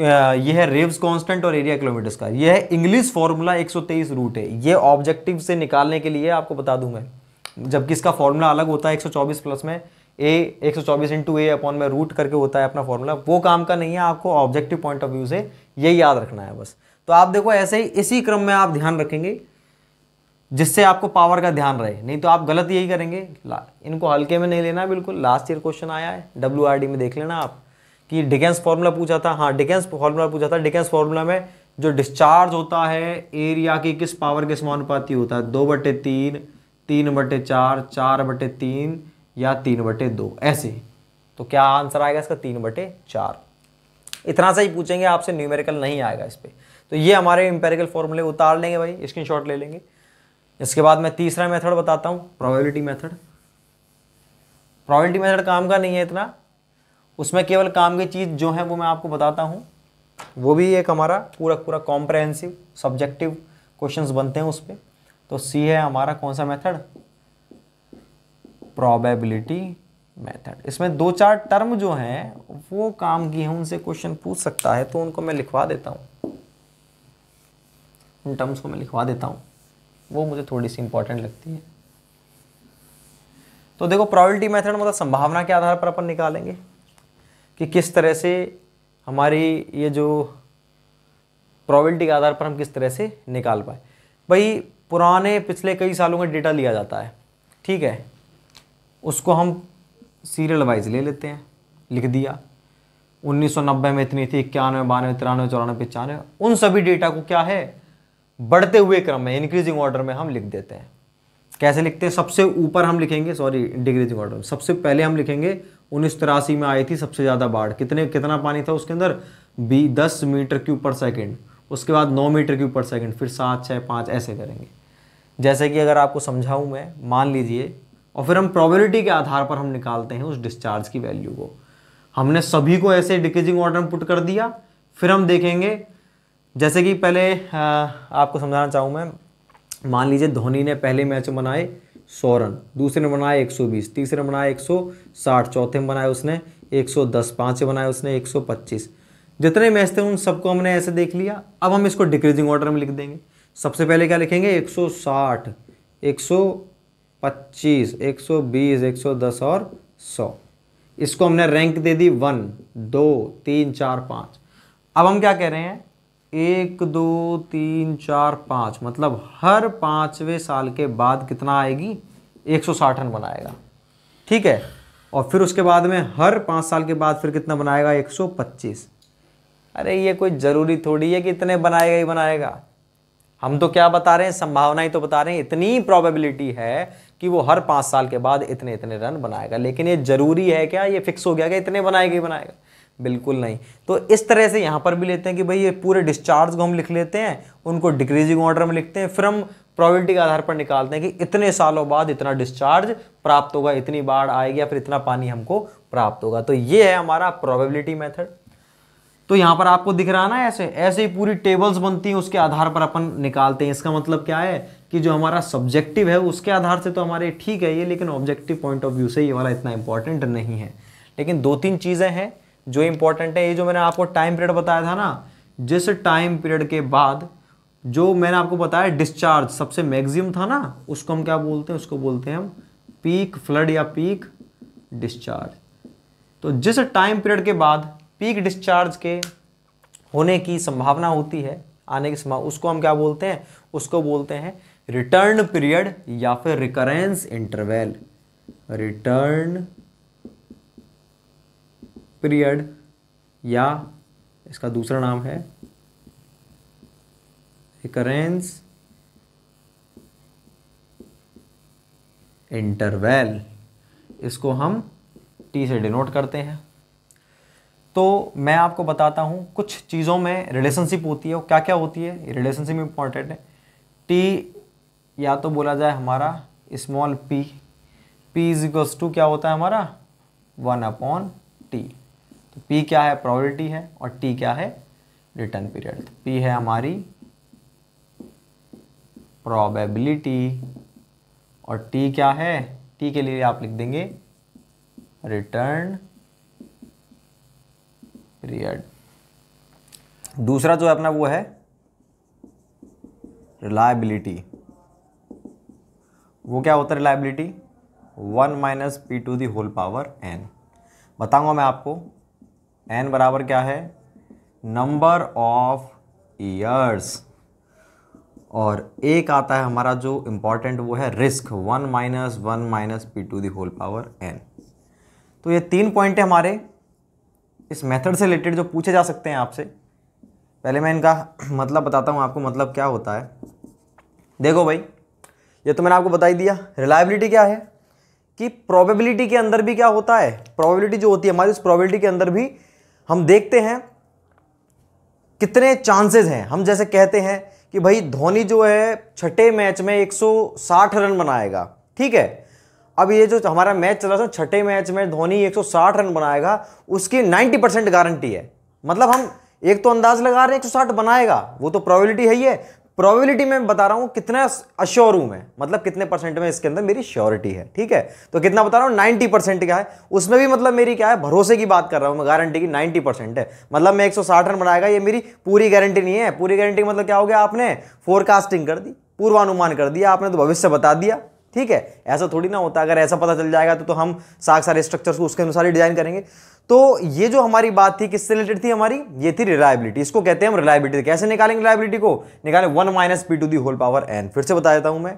यह है रेव्स कांस्टेंट और एरिया किलोमीटर्स का यह है इंग्लिश फॉर्मूला 123 रूट है यह ऑब्जेक्टिव से निकालने के लिए आपको बता दूंगा जबकि इसका फॉर्मूला अलग होता है 124 प्लस में ए 124 सौ इंटू ए अपॉन में रूट करके होता है अपना फॉर्मूला वो काम का नहीं है आपको ऑब्जेक्टिव पॉइंट ऑफ व्यू से ये याद रखना है बस तो आप देखो ऐसे ही इसी क्रम में आप ध्यान रखेंगे जिससे आपको पावर का ध्यान रहे नहीं तो आप गलत यही करेंगे इनको हल्के में नहीं लेना बिल्कुल लास्ट ईयर क्वेश्चन आया है डब्ल्यू में देख लेना आप कि डिकेंस फार्मूला पूछा था हाँ डिकेंस फार्मूला पूछा था डिकेंस फॉर्मूला में जो डिस्चार्ज होता है एरिया की किस पावर के समानुपाती होता है दो बटे तीन तीन बटे चार चार बटे तीन या तीन बटे दो ऐसे तो क्या आंसर आएगा इसका तीन बटे चार इतना सा ही पूछेंगे आपसे न्यूमेरिकल नहीं आएगा इस पर तो ये हमारे इंपेरिकल फॉर्मूले उतार लेंगे भाई स्क्रीनशॉट ले लेंगे इसके बाद मैं तीसरा मेथड बताता हूँ प्रोबेबिलिटी मेथड प्रोबेबिलिटी मेथड काम का नहीं है इतना उसमें केवल काम की चीज़ जो है वो मैं आपको बताता हूँ वो भी एक हमारा पूरा पूरा कॉम्प्रहेंसिव सब्जेक्टिव क्वेश्चंस बनते हैं उस पर तो सी है हमारा कौन सा मेथड प्रोबेबिलिटी मेथड इसमें दो चार टर्म जो हैं वो काम की हैं उनसे क्वेश्चन पूछ सकता है तो उनको मैं लिखवा देता हूँ उन टर्म्स को मैं लिखवा देता हूँ वो मुझे थोड़ी सी इंपॉर्टेंट लगती है तो देखो प्रोबेबिलिटी मेथड मतलब संभावना के आधार पर अपन निकालेंगे कि किस तरह से हमारी ये जो प्रॉबिलिटी के आधार पर हम किस तरह से निकाल पाए भाई पुराने पिछले कई सालों का डेटा लिया जाता है ठीक है उसको हम सीरियल वाइज ले लेते हैं लिख दिया 1990 में इतनी थी इक्यानवे बानवे तिरानवे चौरानवे पचानवे उन सभी डेटा को क्या है बढ़ते हुए क्रम में इंक्रीजिंग ऑर्डर में हम लिख देते हैं कैसे लिखते हैं सबसे ऊपर हम लिखेंगे सॉरी डिक्रीजिंग ऑर्डर सबसे पहले हम लिखेंगे उन्नीस तिरासी में आई थी सबसे ज़्यादा बाढ़ कितने कितना पानी था उसके अंदर बी दस मीटर क्यूब पर सेकेंड उसके बाद नौ मीटर क्यूब पर सेकेंड फिर सात छः पाँच ऐसे करेंगे जैसे कि अगर आपको समझाऊँ मैं मान लीजिए और फिर हम प्रोबेबिलिटी के आधार पर हम निकालते हैं उस डिस्चार्ज की वैल्यू को हमने सभी को ऐसे डिकेजिंग ऑर्डर में पुट कर दिया फिर हम देखेंगे जैसे कि पहले आ, आपको समझाना चाहूँ मैं मान लीजिए धोनी ने पहले मैच बनाए सौ रन दूसरे ने बनाया एक सौ बीस तीसरे ने बनाया एक सौ साठ चौथे में बनाया उसने एक सौ दस पाँच बनाया उसने एक सौ पच्चीस जितने मैच थे उन सबको हमने ऐसे देख लिया अब हम इसको डिक्रीजिंग ऑर्डर में लिख देंगे सबसे पहले क्या लिखेंगे 160, 125, 120, 110 और 100 इसको हमने रैंक दे दी वन दो तीन चार पाँच अब हम क्या कह रहे हैं एक दो तीन चार पाँच मतलब हर पाँचवें साल के बाद कितना आएगी एक सौ साठ रन बनाएगा ठीक है और फिर उसके बाद में हर पाँच साल के बाद फिर कितना बनाएगा एक सौ पच्चीस अरे ये कोई ज़रूरी थोड़ी है कि इतने बनाएगा ही बनाएगा हम तो क्या बता रहे हैं ही तो बता रहे हैं इतनी प्रॉबेबिलिटी है कि वो हर पाँच साल के बाद इतने इतने रन बनाएगा लेकिन ये ज़रूरी है क्या ये फिक्स हो गया क्या इतने बनाएगा ही बनाएगा बिल्कुल नहीं तो इस तरह से यहाँ पर भी लेते हैं कि भाई ये पूरे डिस्चार्ज को हम लिख लेते हैं उनको डिक्रीजिंग ऑर्डर में लिखते हैं फिर हम प्रॉबिलिटी के आधार पर निकालते हैं कि इतने सालों बाद इतना डिस्चार्ज प्राप्त होगा इतनी बाढ़ आएगी या फिर इतना पानी हमको प्राप्त होगा तो ये है हमारा प्रोबेबिलिटी मैथड तो यहाँ पर आपको दिख रहा ना ऐसे ऐसे ही पूरी टेबल्स बनती हैं उसके आधार पर अपन निकालते हैं इसका मतलब क्या है कि जो हमारा सब्जेक्टिव है उसके आधार से तो हमारे ठीक है ये लेकिन ऑब्जेक्टिव पॉइंट ऑफ व्यू से ये वाला इतना इंपॉर्टेंट नहीं है लेकिन दो तीन चीज़ें हैं जो इंपॉर्टेंट है ये जो मैंने आपको टाइम पीरियड बताया था ना जिस टाइम पीरियड के बाद जो मैंने आपको बताया डिस्चार्ज सबसे मैक्सिमम था ना उसको हम क्या बोलते हैं उसको बोलते हैं हम पीक फ्लड या पीक डिस्चार्ज तो जिस टाइम पीरियड के बाद पीक डिस्चार्ज के होने की संभावना होती है आने की संभावना उसको हम क्या बोलते हैं उसको बोलते हैं रिटर्न पीरियड या फिर रिकरेंस इंटरवल रिटर्न पीरियड या इसका दूसरा नाम है रिकरेंस इंटरवेल इसको हम टी से डिनोट करते हैं तो मैं आपको बताता हूँ कुछ चीज़ों में रिलेशनशिप होती है और क्या क्या होती है रिलेशनशिप इंपॉर्टेंट है टी या तो बोला जाए हमारा small P P is equals to क्या होता है हमारा वन अपॉन टी तो पी क्या है प्रॉबिलिटी है और टी क्या है रिटर्न पीरियड तो पी है हमारी प्रॉबेबिलिटी और टी क्या है टी के लिए आप लिख देंगे रिटर्न पीरियड दूसरा जो है अपना वो है रिलायबिलिटी वो क्या होता है reliability one minus P to the whole power N बताऊंगा मैं आपको एन बराबर क्या है नंबर ऑफ ईयर्स और एक आता है हमारा जो इम्पॉर्टेंट वो है risk one minus one minus P to the whole power N तो ये तीन पॉइंट है हमारे इस मेथड से रिलेटेड जो पूछे जा सकते हैं आपसे पहले मैं इनका <clears throat> मतलब बताता हूँ आपको मतलब क्या होता है देखो भाई ये तो मैंने आपको बता ही दिया रिलायबिलिटी क्या है कि प्रोबेबिलिटी के अंदर भी क्या होता है प्रोबेबिलिटी जो होती है हमारी उस प्रोबेबिलिटी के अंदर भी हम देखते हैं कितने चांसेस हैं हम जैसे कहते हैं कि भाई धोनी जो है छठे मैच में 160 रन बनाएगा ठीक है अब ये जो हमारा मैच चला था छठे मैच में धोनी 160 रन बनाएगा उसकी 90 परसेंट गारंटी है मतलब हम एक तो अंदाज लगा रहे हैं 160 बनाएगा वो तो प्रोबेबिलिटी है ही है प्रोबेबिलिटी में बता रहा हूं कितना अश्योर हूं मैं मतलब कितने परसेंट में इसके अंदर मेरी श्योरिटी है ठीक है तो कितना बता रहा हूं नाइन्टी परसेंट क्या है उसमें भी मतलब मेरी क्या है भरोसे की बात कर रहा हूं मैं गारंटी की नाइन्टी परसेंट है मतलब मैं एक सौ साठ रन बनाएगा ये मेरी पूरी गारंटी नहीं है पूरी गारंटी मतलब क्या हो गया आपने फोरकास्टिंग कर दी पूर्वानुमान कर दिया आपने तो भविष्य बता दिया ठीक है ऐसा थोड़ी ना होता अगर ऐसा पता चल जाएगा तो, तो हम साग सारे स्ट्रक्चर्स को उसके अनुसार ही डिजाइन करेंगे तो ये जो हमारी बात थी किससे रिलेटेड थी हमारी ये थी रिलायबिलिटी इसको कहते हैं हम रिलायबिलिटी तो कैसे निकालेंगे रिलायबिलिटी को निकालें one minus P to the whole power N फिर से बता देता हूं मैं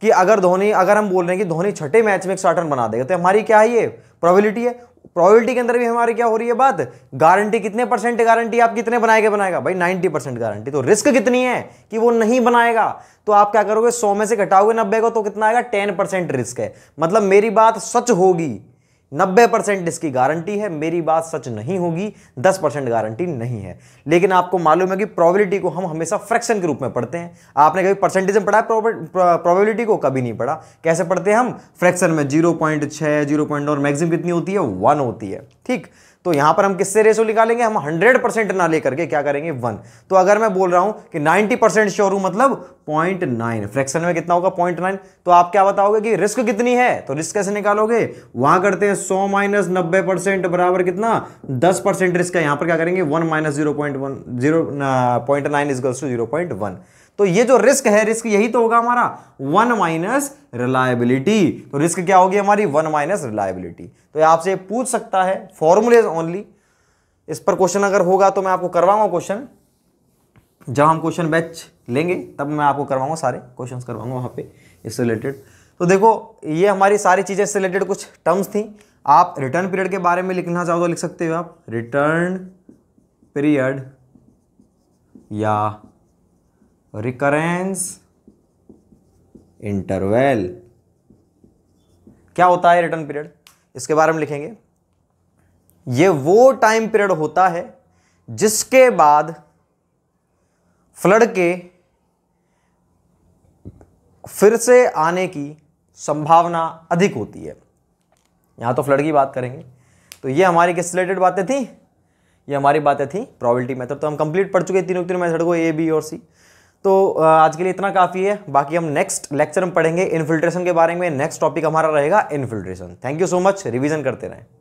कि अगर धोनी अगर हम बोल रहे हैं कि धोनी छठे मैच में एक सौ बना देगा तो हमारी क्या है ये प्रोबेबिलिटी है प्रोबेबिलिटी के अंदर भी हमारी क्या हो रही है बात गारंटी कितने परसेंट गारंटी आप कितने बनाएगा बनाएगा भाई 90 परसेंट गारंटी तो रिस्क कितनी है कि वो नहीं बनाएगा तो आप क्या करोगे 100 में से घटाओगे 90 को तो कितना आएगा 10 परसेंट रिस्क है मतलब मेरी बात सच होगी 90 परसेंट इसकी गारंटी है मेरी बात सच नहीं होगी 10 परसेंट गारंटी नहीं है लेकिन आपको मालूम है कि प्रोबेबिलिटी को हम हमेशा फ्रैक्शन के रूप में पढ़ते हैं आपने कभी परसेंटेज में पढ़ा है प्रोबेबिलिटी को कभी नहीं पढ़ा कैसे पढ़ते हैं हम फ्रैक्शन में जीरो पॉइंट छह जीरो पॉइंट और मैक्सिमम कितनी होती है वन होती है ठीक तो यहां पर हम किससे रेशो निकालेंगे हम 100 परसेंट ना लेकर के क्या करेंगे वन तो अगर मैं बोल रहा हूं कि 90 परसेंट श्योर हूं मतलब पॉइंट नाइन फ्रैक्शन में कितना होगा पॉइंट नाइन तो आप क्या बताओगे कि रिस्क कितनी है तो रिस्क कैसे निकालोगे वहां करते हैं सौ माइनस नब्बे परसेंट बराबर कितना दस परसेंट रिस्क है यहां पर क्या करेंगे one minus zero point one zero point nine is to zero point one तो ये जो रिस्क है रिस्क यही तो होगा हमारा वन माइनस रिलायबिलिटी तो रिस्क क्या होगी हमारी वन माइनस रिलायबिलिटी तो आपसे पूछ सकता है फॉर्मुलेज ओनली इस पर क्वेश्चन अगर होगा तो मैं आपको करवाऊंगा क्वेश्चन जब हम क्वेश्चन बैच लेंगे तब मैं आपको करवाऊंगा सारे क्वेश्चंस करवाऊंगा वहां पे इससे रिलेटेड तो देखो ये हमारी सारी चीज़ें इससे रिलेटेड कुछ टर्म्स थी आप रिटर्न पीरियड के बारे में लिखना चाहो तो लिख सकते हो आप रिटर्न पीरियड या रिकरेंस इंटरवेल क्या होता है रिटर्न पीरियड इसके बारे में लिखेंगे ये वो टाइम पीरियड होता है जिसके बाद फ्लड के फिर से आने की संभावना अधिक होती है यहां तो फ्लड की बात करेंगे तो ये हमारी किस रिलेटेड बातें थी ये हमारी बातें थी प्रोबेबिलिटी मेथड तो हम कंप्लीट पढ़ चुके तीनों तीनों मेथड को ए बी और सी तो आज के लिए इतना काफ़ी है बाकी हम नेक्स्ट लेक्चर में पढ़ेंगे इन्फिल्ट्रेशन के बारे में नेक्स्ट टॉपिक हमारा रहेगा infiltration thank you so much revision करते रहें